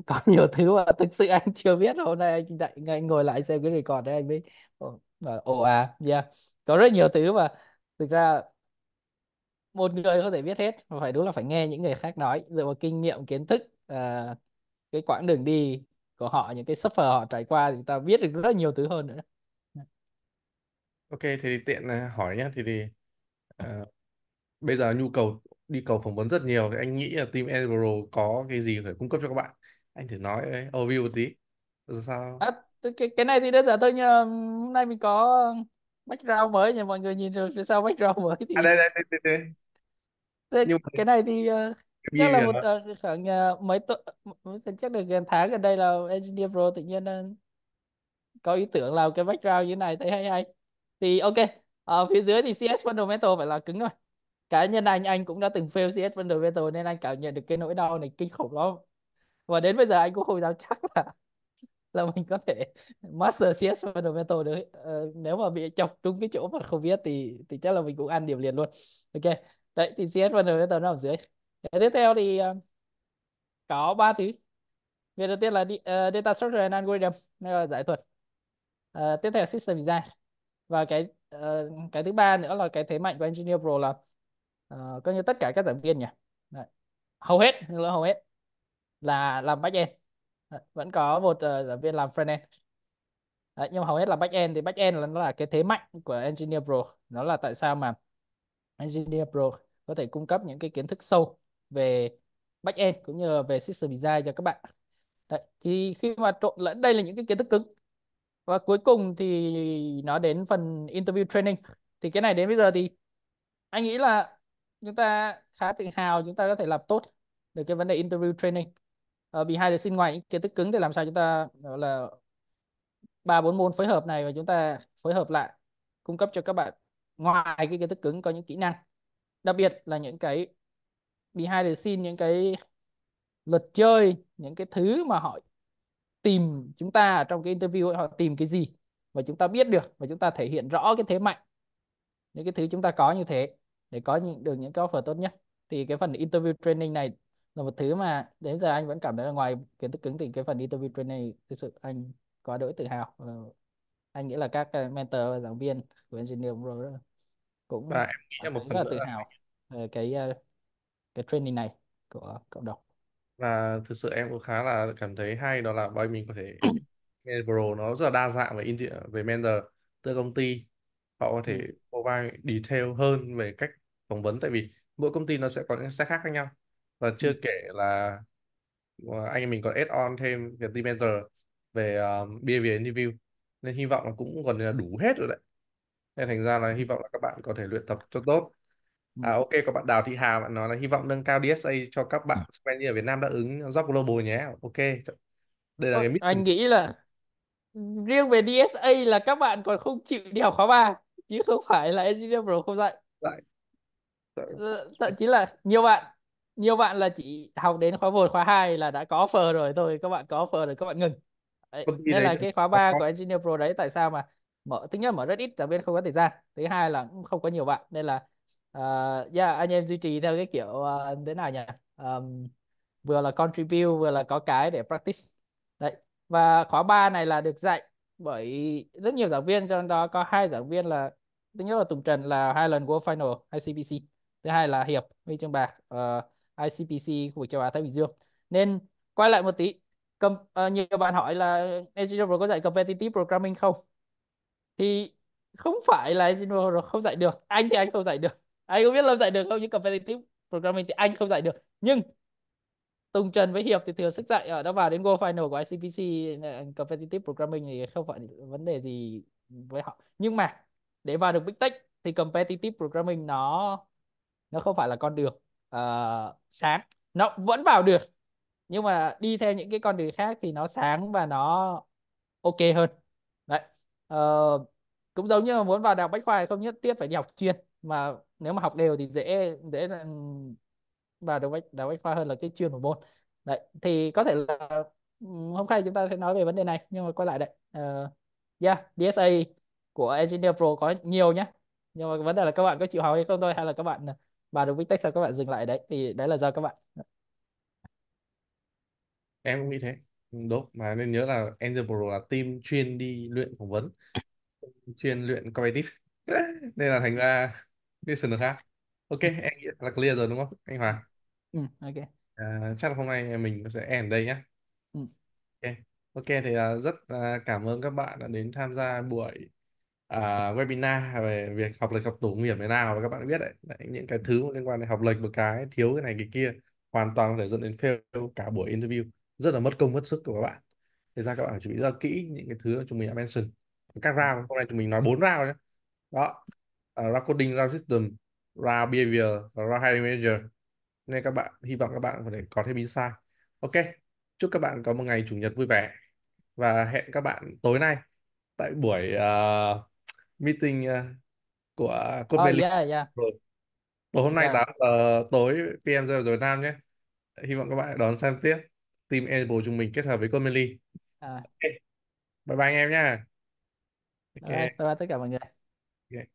có nhiều thứ mà thực sự anh chưa biết hôm nay anh dạy anh ngồi lại xem cái record đấy anh mới ồ, ồ à yeah có rất nhiều thứ mà thực ra một người có thể viết hết mà phải đúng là phải nghe những người khác nói dựa vào kinh nghiệm kiến thức uh, cái quãng đường đi của họ những cái suffer họ trải qua thì ta biết được rất nhiều thứ hơn nữa ok thì tiện ờ, hỏi nhé thì, thì uh, bây giờ nhu cầu đi cầu phỏng vấn rất nhiều thì anh nghĩ là team Edbro có cái gì phải cung cấp cho các bạn anh thử nói overview một tí rồi sao à, cái, cái này thì đơn giản thôi nhờ hôm nay mình có background mới nha mọi người nhìn rồi phía sau background mới thì à, đây, đây, đây, đây, đây. Thế nhưng cái này thì ờ, Giống chắc là một ờ, khoảng ờ, mấy tuần chắc được gần tháng gần đây là Engineer Pro tự nhiên ờ, có ý tưởng làm cái background như thế này thấy hay hay thì ok ở ờ, phía dưới thì CS Fundamental phải là cứng rồi cá nhân anh anh cũng đã từng fail CS Fundamental nên anh cảm nhận được cái nỗi đau này kinh khủng lắm và đến bây giờ anh cũng không dám chắc là là mình có thể master CS Fundamental được Ờ, nếu mà bị chọc trúng cái chỗ mà không biết thì thì chắc là mình cũng ăn điểm liền luôn ok đấy thì CS và NVT nó ở dưới để tiếp theo thì ờ, có ba thứ việc đầu tiên là uh, data structure and algorithm là giải thuật uh, tiếp theo là system design và cái uh, cái thứ ba nữa là cái thế mạnh của engineer pro là uh, coi như tất cả các giảng viên nhỉ Đấy. hầu hết là hầu hết là làm back end Đấy. vẫn có một uh, giảng viên làm front end Đấy, nhưng mà hầu hết là back end thì back end là nó là cái thế mạnh của engineer pro nó là tại sao mà engineer pro có thể cung cấp những cái kiến thức sâu về backend cũng như là về system design cho các bạn Đấy, thì khi mà trộn lẫn đây là những cái kiến thức cứng và cuối cùng thì nó đến phần interview training thì cái này đến bây giờ thì anh nghĩ là chúng ta khá tự hào chúng ta có thể làm tốt được cái vấn đề interview training ở vì hai là xin ngoài kiến thức cứng để làm sao chúng ta gọi là ba bốn môn phối hợp này và chúng ta phối hợp lại cung cấp cho các bạn ngoài cái kiến thức cứng có những kỹ năng đặc biệt là những cái behind the scene những cái luật chơi những cái thứ mà họ tìm chúng ta trong cái interview họ tìm cái gì và chúng ta biết được và chúng ta thể hiện rõ cái thế mạnh những cái thứ chúng ta có như thế để có những được những cái offer tốt nhất thì cái phần interview training này là một thứ mà đến giờ anh vẫn cảm thấy là ngoài kiến thức cứng thì cái phần interview training này thực sự anh có đỗi tự hào ờ, anh nghĩ là các ờ, mentor và giảng viên của engineering pro rất là cũng và ờ, em nghĩ là ờ, một phần rất là tự là hào về cái ờ, cái training này của cộng đồng và thực sự em cũng khá là cảm thấy hay đó là bọn mình có thể (coughs) Pro nó rất là đa dạng về India về mentor từ công ty họ có thể ừ. provide detail hơn về cách phỏng vấn tại vì mỗi công ty nó sẽ có những stack khác khác nhau và chưa ừ. kể là anh em mình còn add on thêm cái team mentor về um, behavior interview nên hy vọng là cũng còn là đủ hết rồi đấy nên thành ra là hy vọng là các bạn có thể luyện tập cho tốt ừ. à ok có bạn Đào Thị Hà bạn nói là hy vọng nâng cao DSA cho các bạn ừ. Spanish ở Việt Nam đã ứng job global nhé ok đây là Còn cái mission. anh nghĩ là riêng về DSA là các bạn còn không chịu đi học khóa 3 chứ không phải là engineer pro không dạy Dạy. Ờ, thậm chí là nhiều bạn nhiều bạn là chỉ học đến khóa 1, khóa 2 là đã có phờ rồi thôi các bạn có phờ rồi các bạn ngừng đấy, nên là cái khóa 3 có... của engineer pro đấy tại sao mà mở thứ nhất mở rất ít giáo viên không có thời gian thứ hai là cũng không có nhiều bạn nên là uh, yeah, anh em duy trì theo cái kiểu uh, thế nào nhỉ um, vừa là contribute vừa là có cái để practice đấy và khóa 3 này là được dạy bởi rất nhiều giảng viên trong đó có hai giảng viên là thứ nhất là Tùng Trần là hai lần World Final ICPC thứ hai là Hiệp huy chương bạc uh, ICPC khu vực châu Á Thái Bình Dương nên quay lại một tí Com, uh, nhiều bạn hỏi là Educational có dạy competitive programming không thì không phải là general nó không dạy được anh thì anh không dạy được anh không biết làm dạy được không nhưng competitive programming thì anh không dạy được nhưng Tùng Trần với Hiệp thì thừa sức dạy ở đó vào đến World Final của ICPC ờ, competitive programming thì không phải vấn đề gì với họ nhưng mà để vào được Big Tech thì competitive programming nó nó không phải là con đường uh, sáng nó vẫn vào được nhưng mà đi theo những cái con đường khác thì nó sáng và nó ok hơn ờ, cũng giống như mà muốn vào đại học bách khoa thì không nhất thiết phải đi học chuyên mà nếu mà học đều thì dễ dễ là vào đại học bách, khoa hơn là cái chuyên của môn đấy thì có thể là hôm nay chúng ta sẽ nói về vấn đề này nhưng mà quay lại đấy uh, ờ, yeah DSA của Engineer Pro có nhiều nhá nhưng mà vấn đề là các bạn có chịu học hay không thôi hay là các bạn vào được Vitex sao các bạn dừng lại đấy thì đấy là do các bạn em cũng nghĩ thế đúng mà nên nhớ là Angel Pro là team chuyên đi luyện phỏng vấn chuyên luyện competitive (laughs) nên là thành ra listener khác ok ừ. em nghĩ là clear rồi đúng không anh Hoàng ừ, ok à, chắc là hôm nay mình sẽ end đây nhé ừ. ok ok thì uh, rất uh, cảm ơn các bạn đã đến tham gia buổi uh, webinar về việc học lệch học tủ nguy hiểm thế nào và các bạn biết đấy, đấy những cái thứ liên quan đến học lệch một cái thiếu cái này cái kia hoàn toàn có thể dẫn đến fail cả buổi interview rất là mất công mất sức của các bạn thế ra các bạn phải chuẩn bị rất là kỹ những cái thứ chúng mình đã mention các ừ. round hôm nay chúng mình nói bốn round nhé đó uh, à, round coding round system round behavior và round hiring manager nên các bạn hy vọng các bạn có thể có thêm insight ok chúc các bạn có một ngày chủ nhật vui vẻ và hẹn các bạn tối nay tại buổi uh, meeting uh, của Code oh, ờ, Belly yeah, yeah. rồi tối hôm nay yeah. 8 giờ tối PM giờ Việt Nam nhé hy vọng các bạn đón xem tiếp team enable chúng mình kết hợp với Comely. À. Okay. Bye bye anh em nha. Okay. Bye bye tất cả mọi người. Okay.